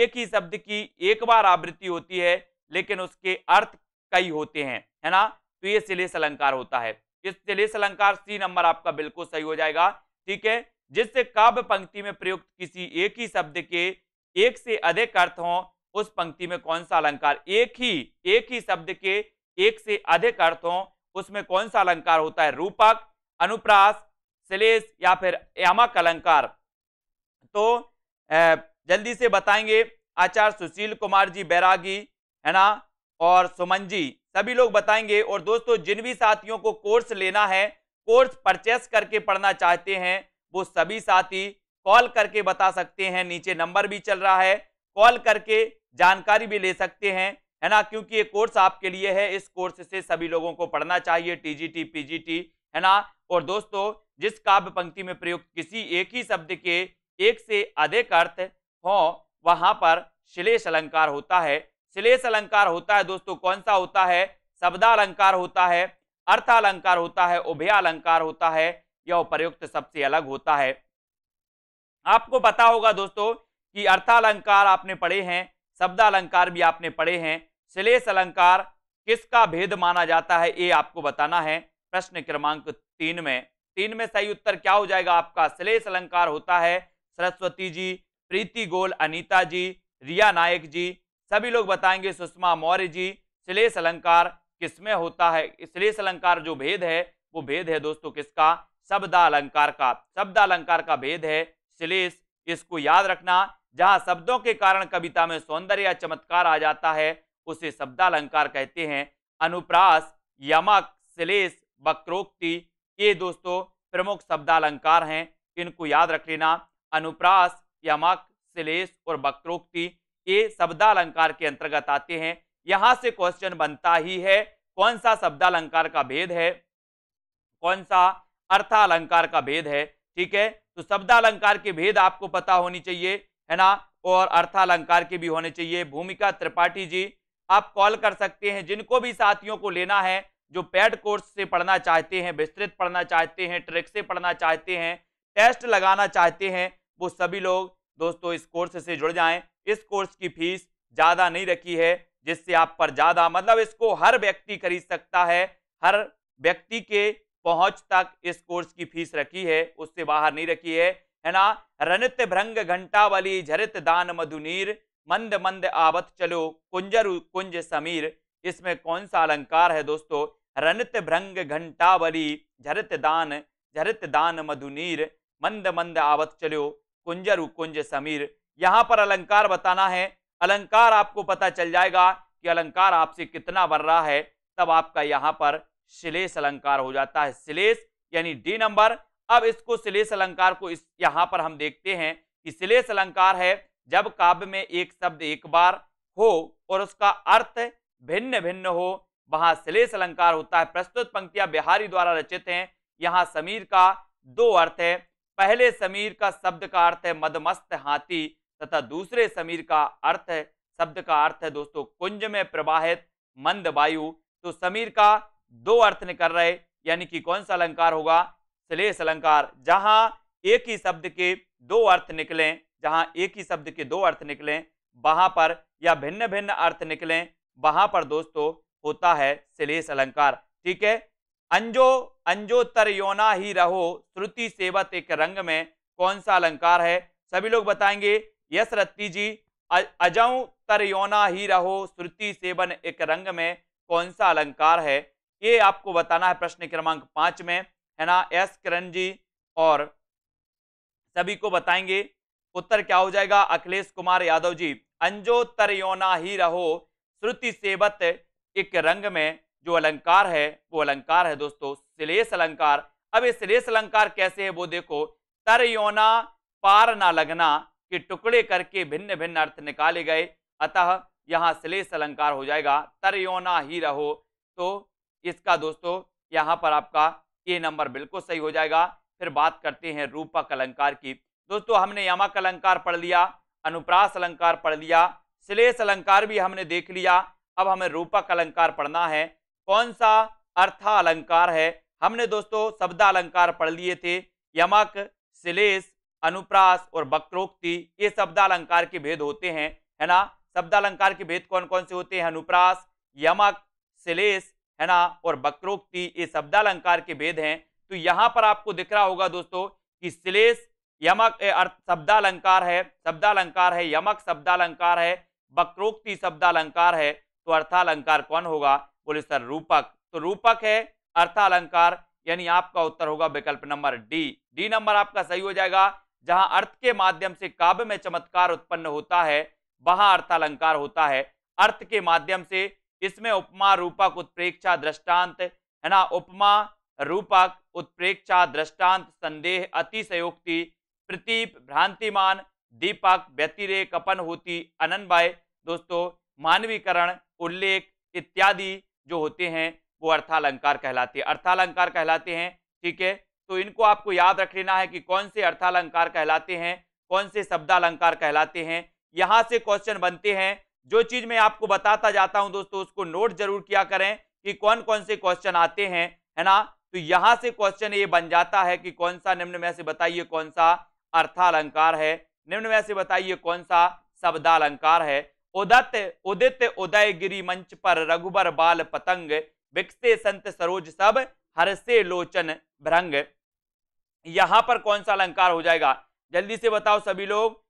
एक ही शब्द की एक बार आवृत्ति होती है लेकिन उसके अर्थ कई होते हैं है ना तो ये श्लेष अलंकार होता है इस श्लेष अलंकार सी नंबर आपका बिल्कुल सही हो जाएगा ठीक है जिससे काव्य पंक्ति में प्रयुक्त किसी एक ही शब्द के एक से अधिक अर्थ हों उस पंक्ति में कौन सा अलंकार एक ही एक ही शब्द के एक से अधिक अर्थ हों उसमें कौन सा अलंकार होता है रूपक अनुप्रास श्लेष या फिर यामक अलंकार तो जल्दी से बताएंगे आचार्य सुशील कुमार जी बैरागी है ना और सुमन जी सभी लोग बताएंगे और दोस्तों जिन भी साथियों को कोर्स लेना है कोर्स परचेस करके पढ़ना चाहते हैं वो सभी साथी कॉल करके बता सकते हैं नीचे नंबर भी चल रहा है कॉल करके जानकारी भी ले सकते हैं है ना क्योंकि ये कोर्स आपके लिए है इस कोर्स से सभी लोगों को पढ़ना चाहिए टीजीटी पीजीटी है ना और दोस्तों जिस काव्य पंक्ति में प्रयुक्त किसी एक ही शब्द के एक से अधिक अर्थ हो वहां पर श्लेष अलंकार होता है श्लेष अलंकार होता है दोस्तों कौन सा होता है शब्दालंकार होता है अर्थालंकार होता है उभयालंकार अलंकार होता है या उपर्युक्त शब्द से अलग होता है आपको पता होगा दोस्तों कि अर्थालंकार आपने पढ़े हैं शब्दालंकार भी आपने पढ़े हैं श्लेष अलंकार किसका भेद माना जाता है ये आपको बताना है प्रश्न क्रमांक तीन में तीन में सही उत्तर क्या हो जाएगा आपका श्लेष अलंकार होता है सरस्वती जी प्रीति गोल अनीता जी रिया नायक जी सभी लोग बताएंगे सुषमा मौर्य जी श्लेष अलंकार किसमें होता है श्लेष अलंकार जो भेद है वो भेद है दोस्तों किसका शब्द अलंकार का शब्द अलंकार का भेद है श्लेष इसको याद रखना जहां शब्दों के कारण कविता में सौंदर्य या चमत्कार आ जाता है उसे शब्दालंकार कहते हैं अनुप्रास यमक श्लेष वक्रोक्ति ये दोस्तों प्रमुख शब्दालंकार हैं इनको याद रख लेना अनुप्रास यमक श्लेष और वक्रोक्ति ये शब्दालंकार के अंतर्गत आते हैं यहां से क्वेश्चन बनता ही है कौन सा शब्दालंकार का भेद है कौन सा अर्थालंकार का भेद है ठीक है तो शब्दालंकार के भेद आपको पता होनी चाहिए है ना और अर्थालंकार के भी होने चाहिए भूमिका त्रिपाठी जी आप कॉल कर सकते हैं जिनको भी साथियों को लेना है जो पैड कोर्स से पढ़ना चाहते हैं विस्तृत पढ़ना चाहते हैं ट्रिक से पढ़ना चाहते हैं टेस्ट लगाना चाहते हैं वो सभी लोग दोस्तों इस कोर्स से जुड़ जाएं इस कोर्स की फीस ज़्यादा नहीं रखी है जिससे आप पर ज़्यादा मतलब इसको हर व्यक्ति खरीद सकता है हर व्यक्ति के पहुंच तक इस कोर्स की फीस रखी है उससे बाहर नहीं रखी है है ना रनित भ्रंग घंटा वाली झरित दान मधुनीर मंद मंद आवत चलो कुंजर कुंज समीर इसमें कौन सा अलंकार है दोस्तों रनित भ्रंग घंटा वाली झरित दान झरित दान मधुनीर मंद मंद आवत चलो कुंजर कुंज समीर यहाँ पर अलंकार बताना है अलंकार आपको पता चल जाएगा कि अलंकार आपसे कितना बढ़ रहा है तब आपका यहाँ पर श्लेष अलंकार हो जाता है श्लेष यानी डी नंबर अब इसको श्लेष अलंकार को इस यहाँ पर हम देखते हैं कि श्लेष अलंकार है जब काव्य में एक शब्द एक बार हो और उसका अर्थ भिन्न भिन्न हो वहां श्लेष अलंकार होता है प्रस्तुत पंक्तियां बिहारी द्वारा रचित हैं यहाँ समीर का दो अर्थ है पहले समीर का शब्द का अर्थ है मदमस्त हाथी तथा दूसरे समीर का अर्थ है शब्द का अर्थ है दोस्तों कुंज में प्रवाहित मंद वायु तो समीर का दो अर्थ निकल रहे यानी कि कौन सा अलंकार होगा श्लेष अलंकार जहां एक ही शब्द के दो अर्थ निकलें जहां एक ही शब्द के दो अर्थ निकलें वहां पर या भिन्न भिन्न अर्थ निकलें वहां पर दोस्तों होता है श्लेष अलंकार ठीक है अंजो अंजो तर योना ही रहो श्रुति सेवत एक रंग में कौन सा अलंकार है सभी लोग बताएंगे यश रत्ती जी अजौ तर योना ही रहो श्रुति सेवन एक रंग में कौन सा अलंकार है ये आपको बताना है प्रश्न क्रमांक पांच में है ना एस किरण जी और सभी को बताएंगे उत्तर क्या हो जाएगा अखिलेश कुमार यादव जी अंजो तरयोना ही रहो श्रुति सेवत एक रंग में जो अलंकार है वो अलंकार है दोस्तों श्लेष अलंकार अब ये श्लेष अलंकार कैसे है वो देखो तर योना पार ना लगना के टुकड़े करके भिन्न भिन्न अर्थ निकाले गए अतः यहाँ श्लेष अलंकार हो जाएगा तर योना ही रहो तो इसका दोस्तों यहाँ पर आपका ए नंबर बिल्कुल सही हो जाएगा फिर बात करते हैं रूपक अलंकार की दोस्तों हमने यमक अलंकार पढ़ लिया अनुप्रास अलंकार पढ़ लिया श्लेष अलंकार भी हमने देख लिया अब हमें रूपक अलंकार पढ़ना है कौन सा अर्था अलंकार है हमने दोस्तों शब्द अलंकार पढ़ लिए थे यमक श्लेष अनुप्रास और वक्रोक्ति ये शब्द अलंकार के भेद होते हैं है ना शब्द अलंकार के भेद कौन कौन से होते हैं अनुप्रास यमक श्लेष है ना और बकरोक्ति ये शब्दालंकार के भेद हैं तो यहाँ पर आपको दिख रहा होगा दोस्तों कि श्लेष यमक अर्थ शब्दालंकार है शब्दालंकार है यमक शब्दालंकार है बकरोक्ति शब्दालंकार है तो अर्थालंकार कौन होगा बोले सर रूपक तो रूपक है अर्थालंकार यानी आपका उत्तर होगा विकल्प नंबर डी डी नंबर आपका सही हो जाएगा जहां अर्थ के माध्यम से काव्य में चमत्कार उत्पन्न होता है वहां अर्थालंकार होता है अर्थ के माध्यम से इसमें उपमा रूपक उत्प्रेक्षा दृष्टांत है ना उपमा रूपक उत्प्रेक्षा दृष्टांत संदेह अतिशयोक्ति प्रतीप भ्रांतिमान दीपक व्यतिरेक अनन अनन्वय दोस्तों मानवीकरण उल्लेख इत्यादि जो होते हैं वो अर्थालंकार कहलाते हैं अर्थालंकार कहलाते हैं ठीक है तो इनको आपको याद रख लेना है कि कौन से अर्थालंकार कहलाते हैं कौन से शब्दालंकार कहलाते हैं यहाँ से क्वेश्चन बनते हैं जो चीज मैं आपको बताता जाता हूं दोस्तों उसको नोट जरूर किया करें कि कौन कौन से क्वेश्चन आते हैं है ना तो यहां से क्वेश्चन ये बन जाता है कि कौन सा निम्न में से बताइए कौन सा अर्थालंकार है निम्न में से बताइए कौन सा शब्दालंकार है उदत उदित उदय गिरी मंच पर रघुबर बाल पतंग विकसे संत सरोज सब हर से लोचन भ्रंग यहां पर कौन सा अलंकार हो जाएगा जल्दी से बताओ सभी लोग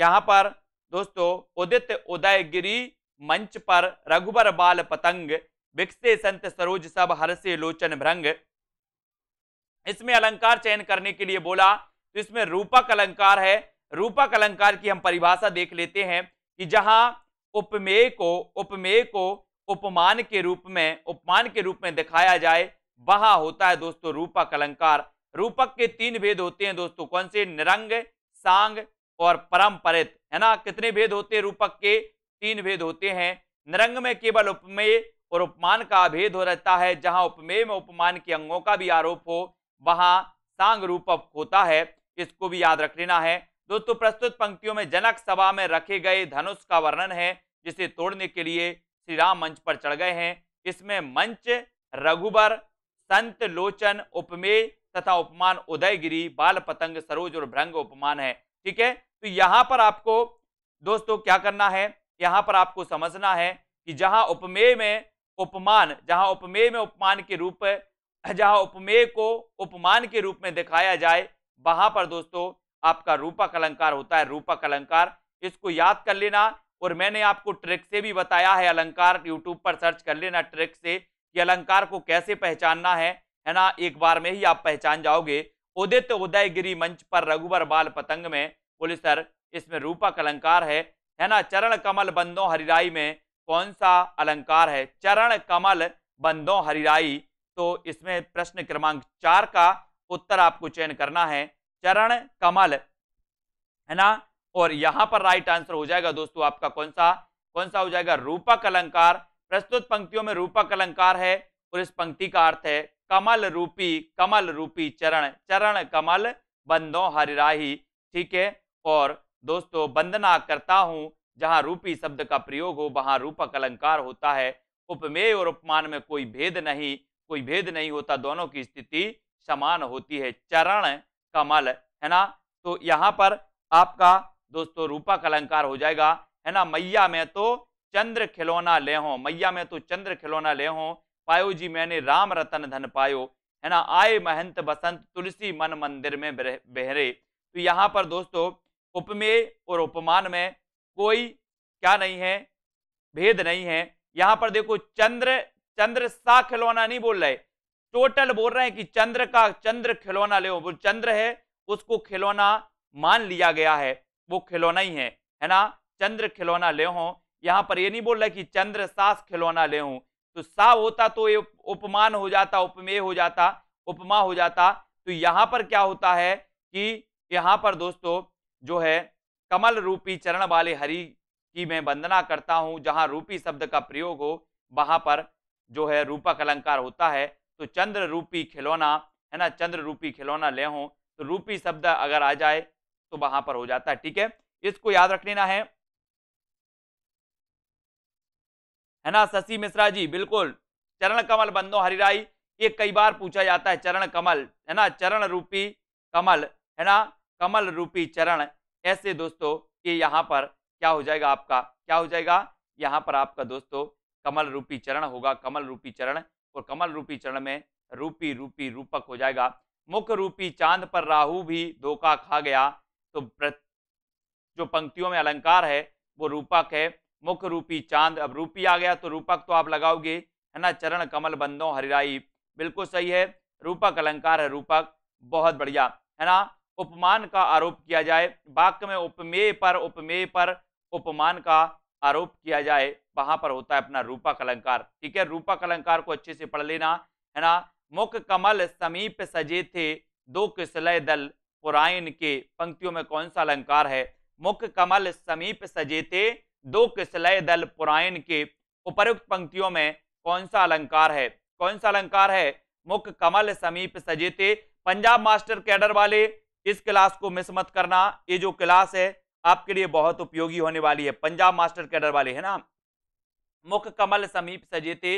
यहां पर दोस्तों उदित उदयगिरी मंच पर रघुबर बाल पतंग विकसे संत सरोज सब हर्षे लोचन भ्रंग इसमें अलंकार चयन करने के लिए बोला तो इसमें रूपक अलंकार है रूपक अलंकार की हम परिभाषा देख लेते हैं कि जहां उपमेय को उपमेय को उपमान के रूप में उपमान के रूप में दिखाया जाए वहां होता है दोस्तों रूपक अलंकार रूपक के तीन भेद होते हैं दोस्तों कौन से निरंग सांग और परम्परित है ना कितने भेद होते हैं रूपक के तीन भेद होते हैं निरंग में केवल उपमेय और उपमान का भेद हो रहता है जहां उपमेय में उपमान के अंगों का भी आरोप हो वहां सांग रूपक होता है इसको भी याद रख लेना है दोस्तों प्रस्तुत पंक्तियों में जनक सभा में रखे गए धनुष का वर्णन है जिसे तोड़ने के लिए श्री राम मंच पर चढ़ गए हैं इसमें मंच रघुबर संत लोचन उपमेय तथा उपमान उदयगिरी बाल पतंग सरोज और भ्रंग उपमान है ठीक है तो यहां पर आपको दोस्तों क्या करना है यहां पर आपको समझना है कि जहां उपमेय में उपमान जहां उपमेय में उपमान के रूप जहां उपमेय को उपमान के रूप में दिखाया जाए वहां पर दोस्तों आपका रूपक अलंकार होता है रूपक अलंकार इसको याद कर लेना और मैंने आपको ट्रिक से भी बताया है अलंकार यूट्यूब पर सर्च कर लेना ट्रिक से कि अलंकार को कैसे पहचानना है है ना एक बार में ही आप पहचान जाओगे उदित उदयगिरी मंच पर रघुवर बाल पतंग में बोले सर इसमें रूपक अलंकार है है ना चरण कमल बंदो हरिराई में कौन सा अलंकार है चरण कमल बंदो हरिराई तो इसमें प्रश्न क्रमांक चार का उत्तर आपको चयन करना है चरण कमल है ना और यहां पर राइट आंसर हो जाएगा दोस्तों आपका कौन सा कौन सा हो जाएगा रूपक अलंकार प्रस्तुत पंक्तियों में रूपक अलंकार है और इस पंक्ति का अर्थ है कमल रूपी कमल रूपी चरण चरण कमल बंदो हरिराही ठीक है और दोस्तों वंदना करता हूँ जहाँ रूपी शब्द का प्रयोग हो वहाँ रूपक अलंकार होता है उपमेय और उपमान में कोई भेद नहीं कोई भेद नहीं होता दोनों की स्थिति समान होती है चरण कमल है ना तो यहाँ पर आपका दोस्तों रूपक अलंकार हो जाएगा है ना मैया में तो चंद्र खिलौना ले हो मैया में तो चंद्र खिलौना ले हो पायो जी मैंने राम रतन धन पायो है ना आए महंत बसंत तुलसी मन मंदिर में बहरे तो यहाँ पर दोस्तों उपमेय और उपमान में कोई क्या नहीं है भेद नहीं है यहां पर देखो चंद्र चंद्र सा खिलौना नहीं बोल रहे टोटल बोल रहे हैं कि चंद्र का चंद्र खिलौना ले वो चंद्र है उसको खिलौना मान लिया गया है वो खिलौना ही है है ना चंद्र खिलौना ले हो यहाँ पर ये नहीं बोल रहा कि चंद्र सास खिलौना ले हूं तो सा होता तो ये उपमान हो जाता उपमेय हो जाता उपमा हो जाता तो यहां पर क्या होता है कि यहां पर दोस्तों जो है कमल रूपी चरण वाले हरि की मैं वंदना करता हूँ जहाँ रूपी शब्द का प्रयोग हो वहाँ पर जो है रूपक अलंकार होता है तो चंद्र रूपी खिलौना है ना चंद्र रूपी खिलौना ले हो तो रूपी शब्द अगर आ जाए तो वहां पर हो जाता है ठीक है इसको याद रख लेना है है ना शशि मिश्रा जी बिल्कुल चरण कमल बंदो हरिराई ये कई बार पूछा जाता है चरण कमल है ना चरण रूपी कमल है ना कमल रूपी चरण ऐसे दोस्तों कि यहाँ पर क्या हो जाएगा आपका क्या हो जाएगा यहाँ पर आपका दोस्तों कमल रूपी चरण होगा कमल रूपी चरण और कमल रूपी चरण में रूपी रूपी रूपक हो जाएगा मुख रूपी चांद पर राहु भी धोखा खा गया तो जो पंक्तियों में अलंकार है वो रूपक है मुख रूपी चांद अब रूपी आ गया तो रूपक तो आप लगाओगे है ना चरण कमल बंदो हरिराई बिल्कुल सही है रूपक अलंकार है रूपक बहुत बढ़िया है ना उपमान का आरोप किया जाए वाक्य में उपमेय पर उपमेय पर उपमान का आरोप किया जाए वहां पर होता है अपना रूपक अलंकार ठीक है रूपक अलंकार को अच्छे से पढ़ लेना है ना मुख कमल समीप सजे थे दो किसलय दल पुरायन के पंक्तियों में कौन सा अलंकार है मुख कमल समीप सजे थे दो किसलय दल पुरायन के उपरुक्त पंक्तियों में कौन सा अलंकार है कौन सा अलंकार है मुख कमल समीप सजे थे पंजाब मास्टर कैडर वाले इस क्लास को मिस मत करना ये जो क्लास है आपके लिए बहुत उपयोगी होने वाली है पंजाब मास्टर कैडर वाले है ना मुख कमल समीप सजेते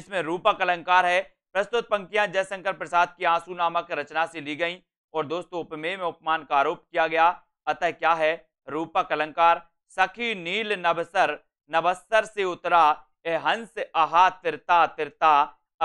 इसमें रूपक अलंकार है प्रस्तुत पंक्तियां जयशंकर प्रसाद की आंसू नामक रचना से ली गई और दोस्तों उपमेय में उपमान का आरोप किया गया अतः क्या है रूपक अलंकार सखी नील नवसर नवसर से उतरा ए हंस आहा तिरता तिरता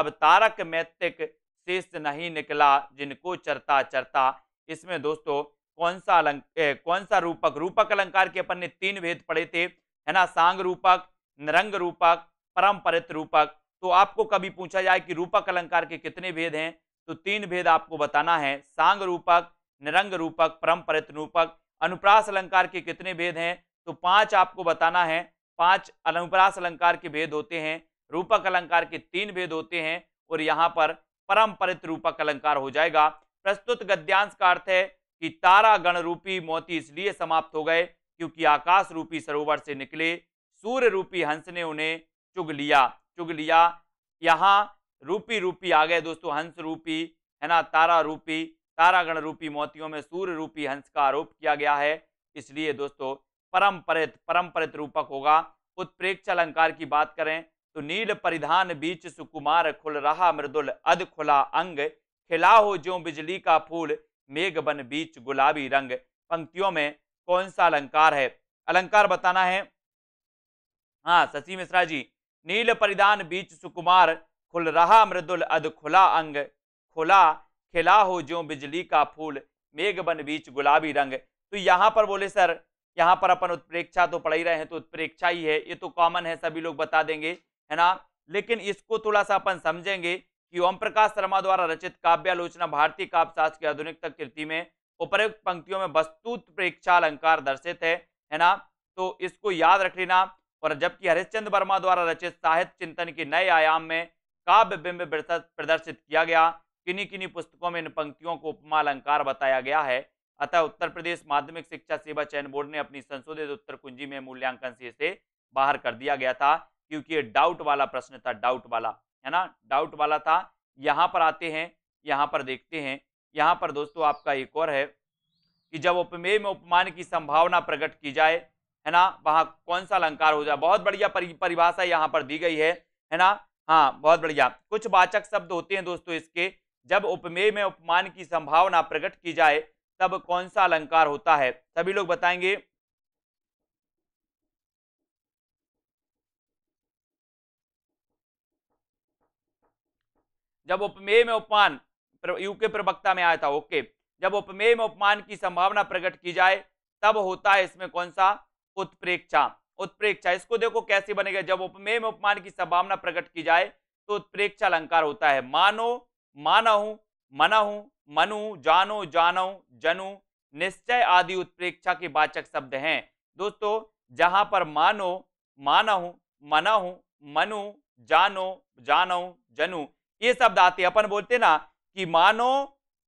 अब तारक मैतिक शेष नहीं निकला जिनको चरता चरता इसमें दोस्तों कौन सा अलंक कौन सा रूपक रूपक अलंकार के अपन ने तीन भेद पढ़े थे है ना सांग रूपक नरंग रूपक परम्परित रूपक तो आपको कभी पूछा जाए कि रूपक अलंकार के कितने भेद हैं तो तीन भेद आपको बताना है सांग रूपक निरंग रूपक परम्परित रूपक अनुप्रास अलंकार के कितने भेद हैं तो पांच आपको बताना है पांच अनुप्रास अलंकार के भेद होते हैं रूपक अलंकार के तीन भेद होते हैं और यहाँ पर परम्परित रूपक अलंकार हो जाएगा प्रस्तुत गद्यांश का अर्थ है कि तारागण रूपी मोती इसलिए समाप्त हो गए क्योंकि आकाश रूपी सरोवर से निकले सूर्य रूपी हंस ने उन्हें चुग लिया चुग लिया यहाँ रूपी रूपी आ गए दोस्तों हंस रूपी है ना तारा रूपी तारागण रूपी मोतियों में सूर्य रूपी हंस का आरोप किया गया है इसलिए दोस्तों परम्परित परम्परित रूपक होगा उत्प्रेक्ष अलंकार की बात करें तो नील परिधान बीच सुकुमार खुल रहा मृदुल अध खुला अंग खिला हो जो बिजली का फूल मेघ बन बीच गुलाबी रंग पंक्तियों में कौन सा अलंकार है अलंकार बताना है हाँ शशि मिश्रा जी नील परिधान बीच सुकुमार खुल रहा मृदुल अध खुला अंग खुला खिला हो जो बिजली का फूल मेघ बन बीच गुलाबी रंग तो यहाँ पर बोले सर यहाँ पर अपन उत्प्रेक्षा तो पढ़ ही रहे हैं तो उत्प्रेक्षा ही है ये तो कॉमन है सभी लोग बता देंगे है ना लेकिन इसको थोड़ा सा अपन समझेंगे कि ओम प्रकाश शर्मा द्वारा रचित काव्यालोचना भारतीय काव्यशास्त्र शास्त्र की आधुनिकता कृति में उपर्युक्त पंक्तियों में वस्तुत प्रेक्षा अलंकार दर्शित है है ना तो इसको याद रख लेना और जबकि हरिश्चंद वर्मा द्वारा रचित साहित्य चिंतन के नए आयाम में काव्य बिंब प्रदर्शित किया गया किन्हीं किन्हीं पुस्तकों में इन पंक्तियों को उपमा अलंकार बताया गया है अतः उत्तर प्रदेश माध्यमिक शिक्षा सेवा चयन बोर्ड ने अपनी संशोधित उत्तर कुंजी में मूल्यांकन से इसे बाहर कर दिया गया था क्योंकि ये डाउट वाला प्रश्न था डाउट वाला है ना डाउट वाला था यहाँ पर आते हैं यहाँ पर देखते हैं यहाँ पर दोस्तों आपका एक और है कि जब उपमेय में उपमान की संभावना प्रकट की जाए है ना वहाँ कौन सा अलंकार हो जाए बहुत बढ़िया परिभाषा यहाँ पर दी गई है है ना हाँ बहुत बढ़िया कुछ वाचक शब्द होते हैं दोस्तों इसके जब उपमेय में उपमान की संभावना प्रकट की जाए तब कौन सा अलंकार होता है सभी लोग बताएंगे जब उपमेय में उपमान यू के प्रवक्ता में आया था ओके जब उपमेय में उपमान की संभावना प्रकट की जाए तब होता है इसमें कौन सा उत्प्रेक्षा उत्प्रेक्षा इसको देखो कैसे बनेगा जब उपमेय में उपमान की संभावना प्रकट की जाए तो उत्प्रेक्षा अलंकार होता है मानो माना हूं मना हूं मनु जानो जानो जनु निश्चय आदि उत्प्रेक्षा के वाचक शब्द हैं दोस्तों जहां पर मानो माना हूं मना हूं मनु जानो जानो जनु ये शब्द आते हैं अपन बोलते ना कि मानो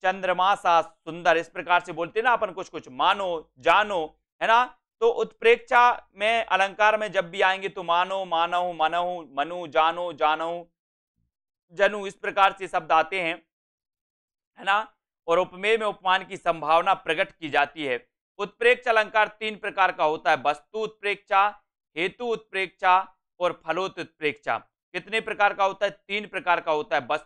चंद्रमा सा सुंदर इस प्रकार से बोलते ना अपन कुछ कुछ मानो जानो है ना तो उत्प्रेक्षा में अलंकार में जब भी आएंगे तो मानो मानव मनहु मनु जानो जानो जनु इस प्रकार से शब्द आते हैं है ना और उपमेय में उपमान की संभावना प्रकट की जाती है उत्प्रेक्ष अलंकार तीन प्रकार का होता है वस्तु उत्प्रेक्षा हेतु उत्प्रेक्षा और फलोत उत्प्रेक्षा कितने प्रकार का होता है तीन प्रकार का होता है बस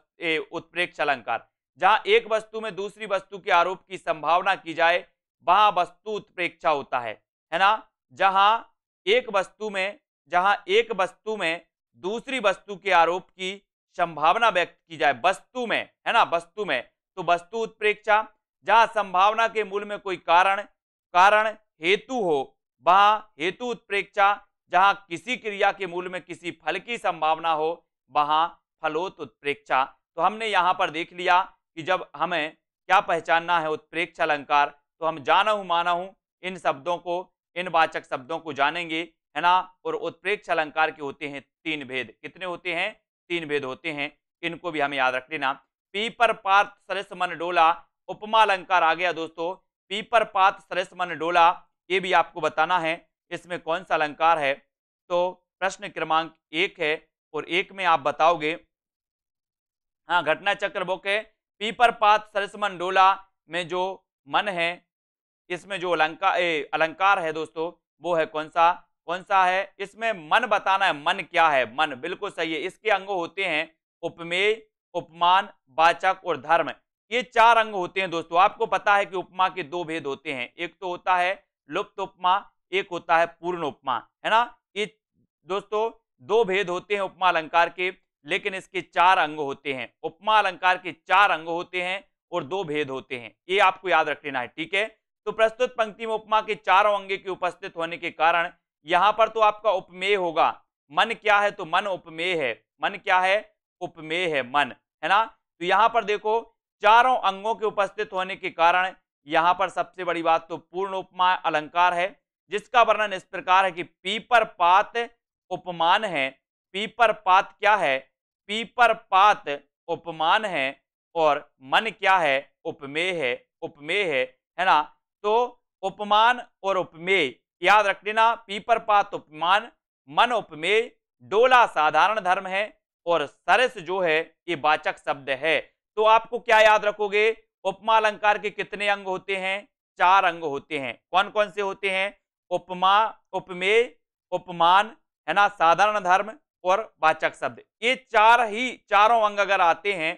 उत्प्रेक अलंकार जहां एक वस्तु में दूसरी वस्तु के आरोप की संभावना की जाए वहां वस्तु उत्प्रेक्षा होता है है ना जहां एक वस्तु में जहां एक वस्तु में दूसरी वस्तु के आरोप की संभावना व्यक्त की जाए वस्तु में है ना वस्तु में तो वस्तु उत्प्रेक्षा जहां संभावना के मूल में कोई कारण कारण हेतु हो वहां हेतु उत्प्रेक्षा जहाँ किसी क्रिया के मूल में किसी फल की संभावना हो वहाँ फलोत उत्प्रेक्षा तो हमने यहाँ पर देख लिया कि जब हमें क्या पहचानना है उत्प्रेक्षा अलंकार तो हम जाना हूँ माना हूँ इन शब्दों को इन वाचक शब्दों को जानेंगे है ना और उत्प्रेक्षा अलंकार के होते हैं तीन भेद कितने होते हैं तीन भेद होते हैं इनको भी हमें याद रख लेना पीपर पात सरस मन डोला उपमा अलंकार आ गया दोस्तों पीपर पात सरस मन डोला ये भी आपको बताना है इसमें कौन सा अलंकार है तो प्रश्न क्रमांक एक है और एक में आप बताओगे हाँ घटना चक्र बुक है पीपर पात सरसमन डोला में जो मन है इसमें जो अलंकार अलंकार है दोस्तों वो है कौन सा कौन सा है इसमें मन बताना है मन क्या है मन बिल्कुल सही है इसके अंग होते हैं उपमेय उपमान वाचक और धर्म ये चार अंग होते हैं दोस्तों आपको पता है कि उपमा के दो भेद होते हैं एक तो होता है लुप्त उपमा एक होता है पूर्ण उपमा है ना ये दोस्तों दो भेद होते हैं उपमा अलंकार के लेकिन इसके चार अंग होते हैं उपमा अलंकार के चार अंग होते हैं और दो भेद होते हैं ये आपको याद रख लेना है ठीक है तो प्रस्तुत पंक्ति में उपमा के चारों अंगे के उपस्थित होने के कारण यहां पर तो आपका उपमेय होगा मन क्या है तो मन उपमेय है मन क्या है उपमेय है मन है ना तो यहां पर देखो चारों अंगों के उपस्थित होने के कारण यहां पर सबसे बड़ी बात तो पूर्ण उपमा अलंकार है जिसका वर्णन इस प्रकार है कि पीपर पात उपमान है पीपर पात क्या है पीपर पात उपमान है और मन क्या है उपमेय है उपमेय है है ना तो उपमान और उपमेय याद रख लेना पीपर पात उपमान मन उपमेय डोला साधारण धर्म है और सरस जो है ये वाचक शब्द है तो आपको क्या याद रखोगे उपमा अलंकार के कितने अंग होते हैं चार अंग होते हैं कौन कौन से होते हैं उपमा उपमेय उपमान है ना साधारण धर्म और वाचक शब्द ये चार ही चारों अंग अगर आते हैं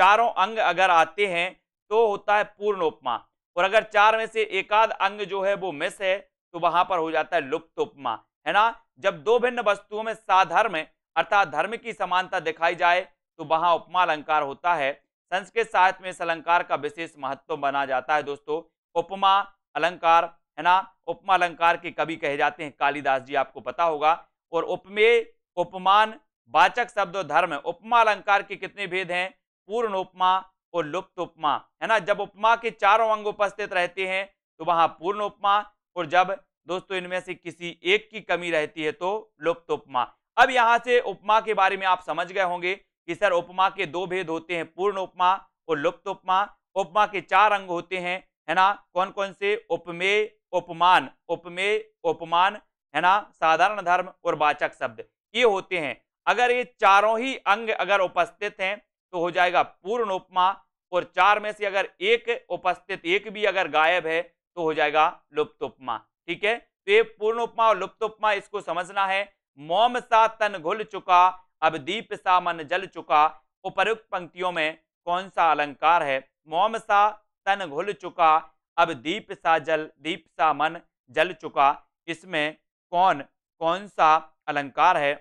चारों अंग अगर आते हैं तो होता है पूर्ण उपमा और अगर चार में से एकाध अंग जो है वो मिस है तो वहां पर हो जाता है लुप्त उपमा है ना जब दो भिन्न वस्तुओं में साधर्म अर्थात धर्म की समानता दिखाई जाए तो वहां उपमा अलंकार होता है संस्कृत साहित्य में इस अलंकार का विशेष महत्व बना जाता है दोस्तों उपमा अलंकार है ना उपमा अलंकार के कवि कहे जाते हैं कालिदास जी आपको पता होगा और उपमेय उपमान वाचक शब्द और धर्म उपमा अलंकार के कितने भेद हैं पूर्ण उपमा और लुप्त उपमा है ना जब उपमा के चारों अंग उपस्थित रहते हैं तो वहां पूर्ण उपमा और जब दोस्तों इनमें से किसी एक की कमी रहती है तो लुप्त उपमा अब यहां से उपमा के बारे में आप समझ गए होंगे कि सर उपमा के दो भेद होते हैं पूर्ण उपमा और लुप्त उपमा उपमा के चार अंग होते हैं है ना कौन कौन से उपमेय उपमान उपमेय उपमान है ना साधारण धर्म और वाचक शब्द ये होते हैं अगर ये चारों ही अंग अगर उपस्थित हैं तो हो जाएगा पूर्ण उपमा और चार में से अगर एक उपस्थित एक भी अगर गायब है तो हो जाएगा लुप्त उपमा ठीक है तो ये पूर्ण उपमा और लुप्त उपमा इसको समझना है मोम सा तन घुल चुका अब दीप सा मन जल चुका उपरुक्त पंक्तियों में कौन सा अलंकार है मोम सा तन घुल चुका अब दीप सा जल दीप सा मन जल चुका इसमें कौन कौन सा अलंकार है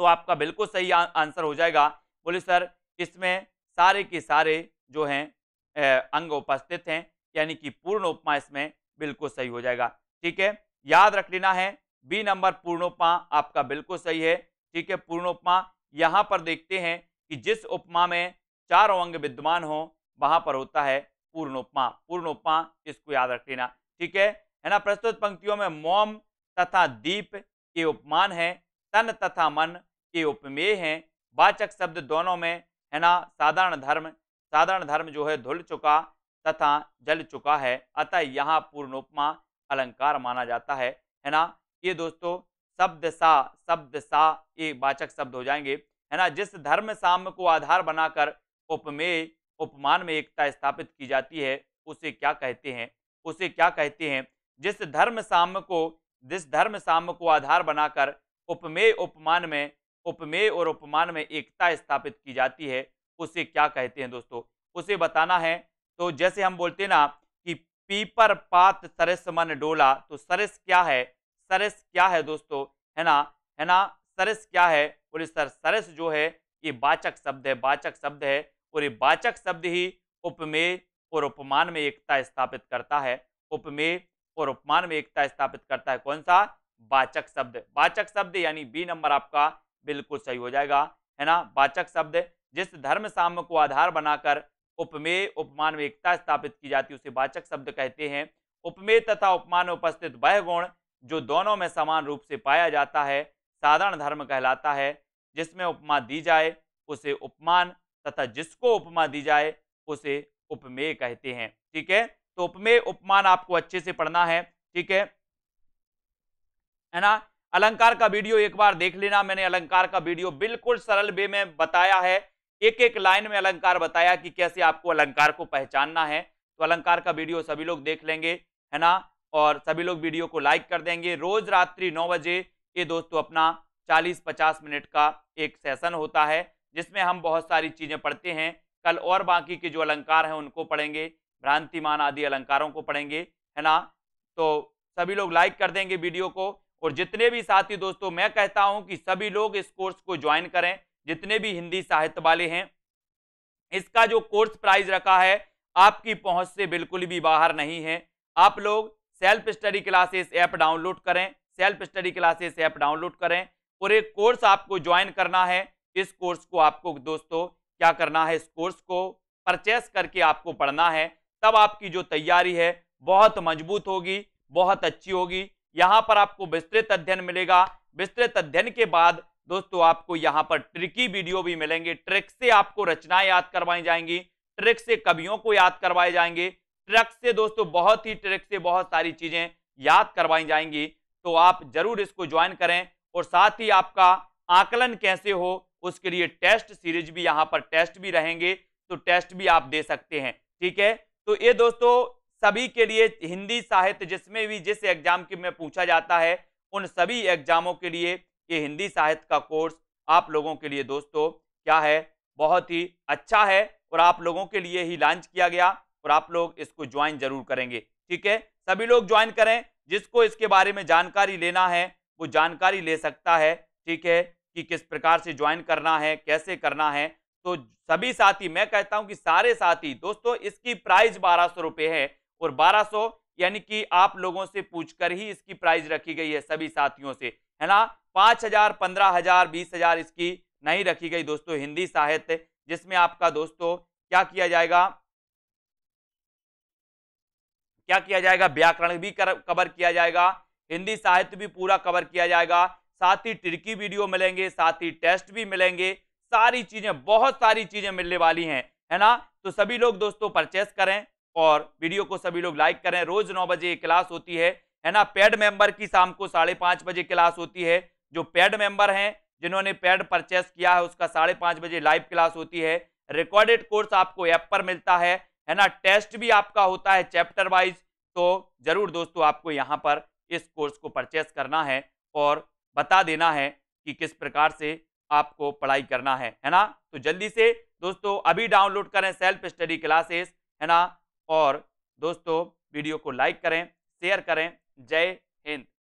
तो आपका बिल्कुल सही आ, आंसर हो जाएगा बोले सर इसमें सारे के सारे जो हैं अंग उपस्थित हैं यानी कि पूर्ण उपमा इसमें बिल्कुल सही हो जाएगा ठीक है याद रख लेना है बी नंबर पूर्णोपमा आपका बिल्कुल सही है ठीक है पूर्णोपमा यहाँ पर देखते हैं कि जिस उपमा में चारों अंग विद्यमान हो वहाँ पर होता है पूर्णोपमा पूर्णोपमा इसको याद रख लेना ठीक है है ना प्रस्तुत पंक्तियों में मोम तथा दीप के उपमान है तन तथा मन के उपमेय है वाचक शब्द दोनों में है ना साधारण धर्म साधारण धर्म जो है धुल चुका तथा जल चुका है अतः यहाँ पूर्णोपमा अलंकार माना जाता है है ना ये दोस्तों शब्द सा शब्द सा ये वाचक शब्द हो जाएंगे है ना जिस धर्म साम को आधार बनाकर उपमेय उपमान में एकता स्थापित की जाती है उसे क्या कहते हैं उसे क्या कहते हैं जिस धर्म साम्य को जिस धर्म साम्य को आधार बनाकर उपमेय उपमान में उपमेय और उपमान में एकता स्थापित की जाती है उसे क्या कहते हैं दोस्तों उसे बताना है तो जैसे हम बोलते ना कि पीपर पात सरस मन डोला तो सरस क्या है सरस क्या है दोस्तों है ना है ना सरस क्या है बोले सर सरस जो है ये वाचक शब्द है वाचक शब्द है और ये वाचक शब्द ही उपमेय और उपमान में एकता स्थापित करता है उपमेय और उपमान में एकता स्थापित करता है कौन सा वाचक शब्द वाचक शब्द यानी बी नंबर आपका बिल्कुल सही हो जाएगा है ना वाचक शब्द जिस धर्म साम्य को आधार बनाकर उपमेय उपमान में एकता स्थापित की जाती है उसे वाचक शब्द कहते हैं उपमेय तथा उपमान में उपस्थित वह गुण जो दोनों में समान रूप से पाया जाता है साधारण धर्म कहलाता है जिसमें उपमा दी जाए उसे उपमान तथा जिसको उपमा दी जाए उसे उपमेय कहते हैं ठीक है तो उपमेय उपमान आपको अच्छे से पढ़ना है ठीक है है ना अलंकार का वीडियो एक बार देख लेना मैंने अलंकार का वीडियो बिल्कुल सरल वे में बताया है एक एक लाइन में अलंकार बताया कि कैसे आपको अलंकार को पहचानना है तो अलंकार का वीडियो सभी लोग देख लेंगे है ना और सभी लोग वीडियो को लाइक कर देंगे रोज रात्रि नौ बजे ये दोस्तों अपना 40-50 मिनट का एक सेशन होता है जिसमें हम बहुत सारी चीज़ें पढ़ते हैं कल और बाकी के जो अलंकार हैं उनको पढ़ेंगे भ्रांतिमान आदि अलंकारों को पढ़ेंगे है ना तो सभी लोग लाइक कर देंगे वीडियो को और जितने भी साथी दोस्तों मैं कहता हूं कि सभी लोग इस कोर्स को ज्वाइन करें जितने भी हिंदी साहित्य वाले हैं इसका जो कोर्स प्राइज रखा है आपकी पहुंच से बिल्कुल भी बाहर नहीं है आप लोग self study classes app download करें self study classes app download करें और एक कोर्स आपको ज्वाइन करना है इस कोर्स को आपको दोस्तों क्या करना है इस कोर्स को परचेस करके आपको पढ़ना है तब आपकी जो तैयारी है बहुत मजबूत होगी बहुत अच्छी होगी यहाँ पर आपको विस्तृत अध्ययन मिलेगा विस्तृत अध्ययन के बाद दोस्तों आपको यहाँ पर ट्रिकी वीडियो भी मिलेंगे ट्रिक से आपको रचनाएं याद करवाई जाएंगी ट्रिक से कवियों को याद करवाए जाएंगे ट्रक से दोस्तों बहुत ही ट्रिक से बहुत सारी चीजें याद करवाई जाएंगी तो आप जरूर इसको ज्वाइन करें और साथ ही आपका आकलन कैसे हो उसके लिए टेस्ट सीरीज भी यहाँ पर टेस्ट भी रहेंगे तो टेस्ट भी आप दे सकते हैं ठीक है तो ये दोस्तों सभी के लिए हिंदी साहित्य जिसमें भी जिस एग्जाम के में पूछा जाता है उन सभी एग्जामों के लिए ये हिंदी साहित्य का कोर्स आप लोगों के लिए दोस्तों क्या है बहुत ही अच्छा है और आप लोगों के लिए ही लॉन्च किया गया और आप लोग इसको ज्वाइन जरूर करेंगे ठीक है सभी लोग ज्वाइन करें जिसको इसके बारे में जानकारी लेना है वो जानकारी ले सकता है ठीक है कि किस प्रकार से ज्वाइन करना है कैसे करना है तो सभी साथी मैं कहता हूं कि सारे साथी दोस्तों इसकी प्राइस बारह सौ रुपये है और बारह सौ यानी कि आप लोगों से पूछकर ही इसकी प्राइस रखी गई है सभी साथियों से है ना पाँच हजार पंद्रह हजार बीस हजार इसकी नहीं रखी गई दोस्तों हिंदी साहित्य जिसमें आपका दोस्तों क्या किया जाएगा क्या किया जाएगा व्याकरण भी कवर किया जाएगा हिंदी साहित्य भी पूरा कवर किया जाएगा साथ ही टिरकी वीडियो मिलेंगे साथ ही टेस्ट भी मिलेंगे सारी चीज़ें बहुत सारी चीज़ें मिलने वाली हैं है ना तो सभी लोग दोस्तों परचेस करें और वीडियो को सभी लोग लाइक करें रोज नौ बजे क्लास होती है है ना पेड मेंबर की शाम को साढ़े पाँच बजे क्लास होती है जो पेड मेंबर हैं जिन्होंने पेड परचेस किया है उसका साढ़े पाँच बजे लाइव क्लास होती है रिकॉर्डेड कोर्स आपको ऐप पर मिलता है है ना टेस्ट भी आपका होता है चैप्टर वाइज तो ज़रूर दोस्तों आपको यहाँ पर इस कोर्स को परचेस करना है और बता देना है कि किस प्रकार से आपको पढ़ाई करना है है ना तो जल्दी से दोस्तों अभी डाउनलोड करें सेल्फ स्टडी क्लासेस है ना और दोस्तों वीडियो को लाइक करें शेयर करें जय हिंद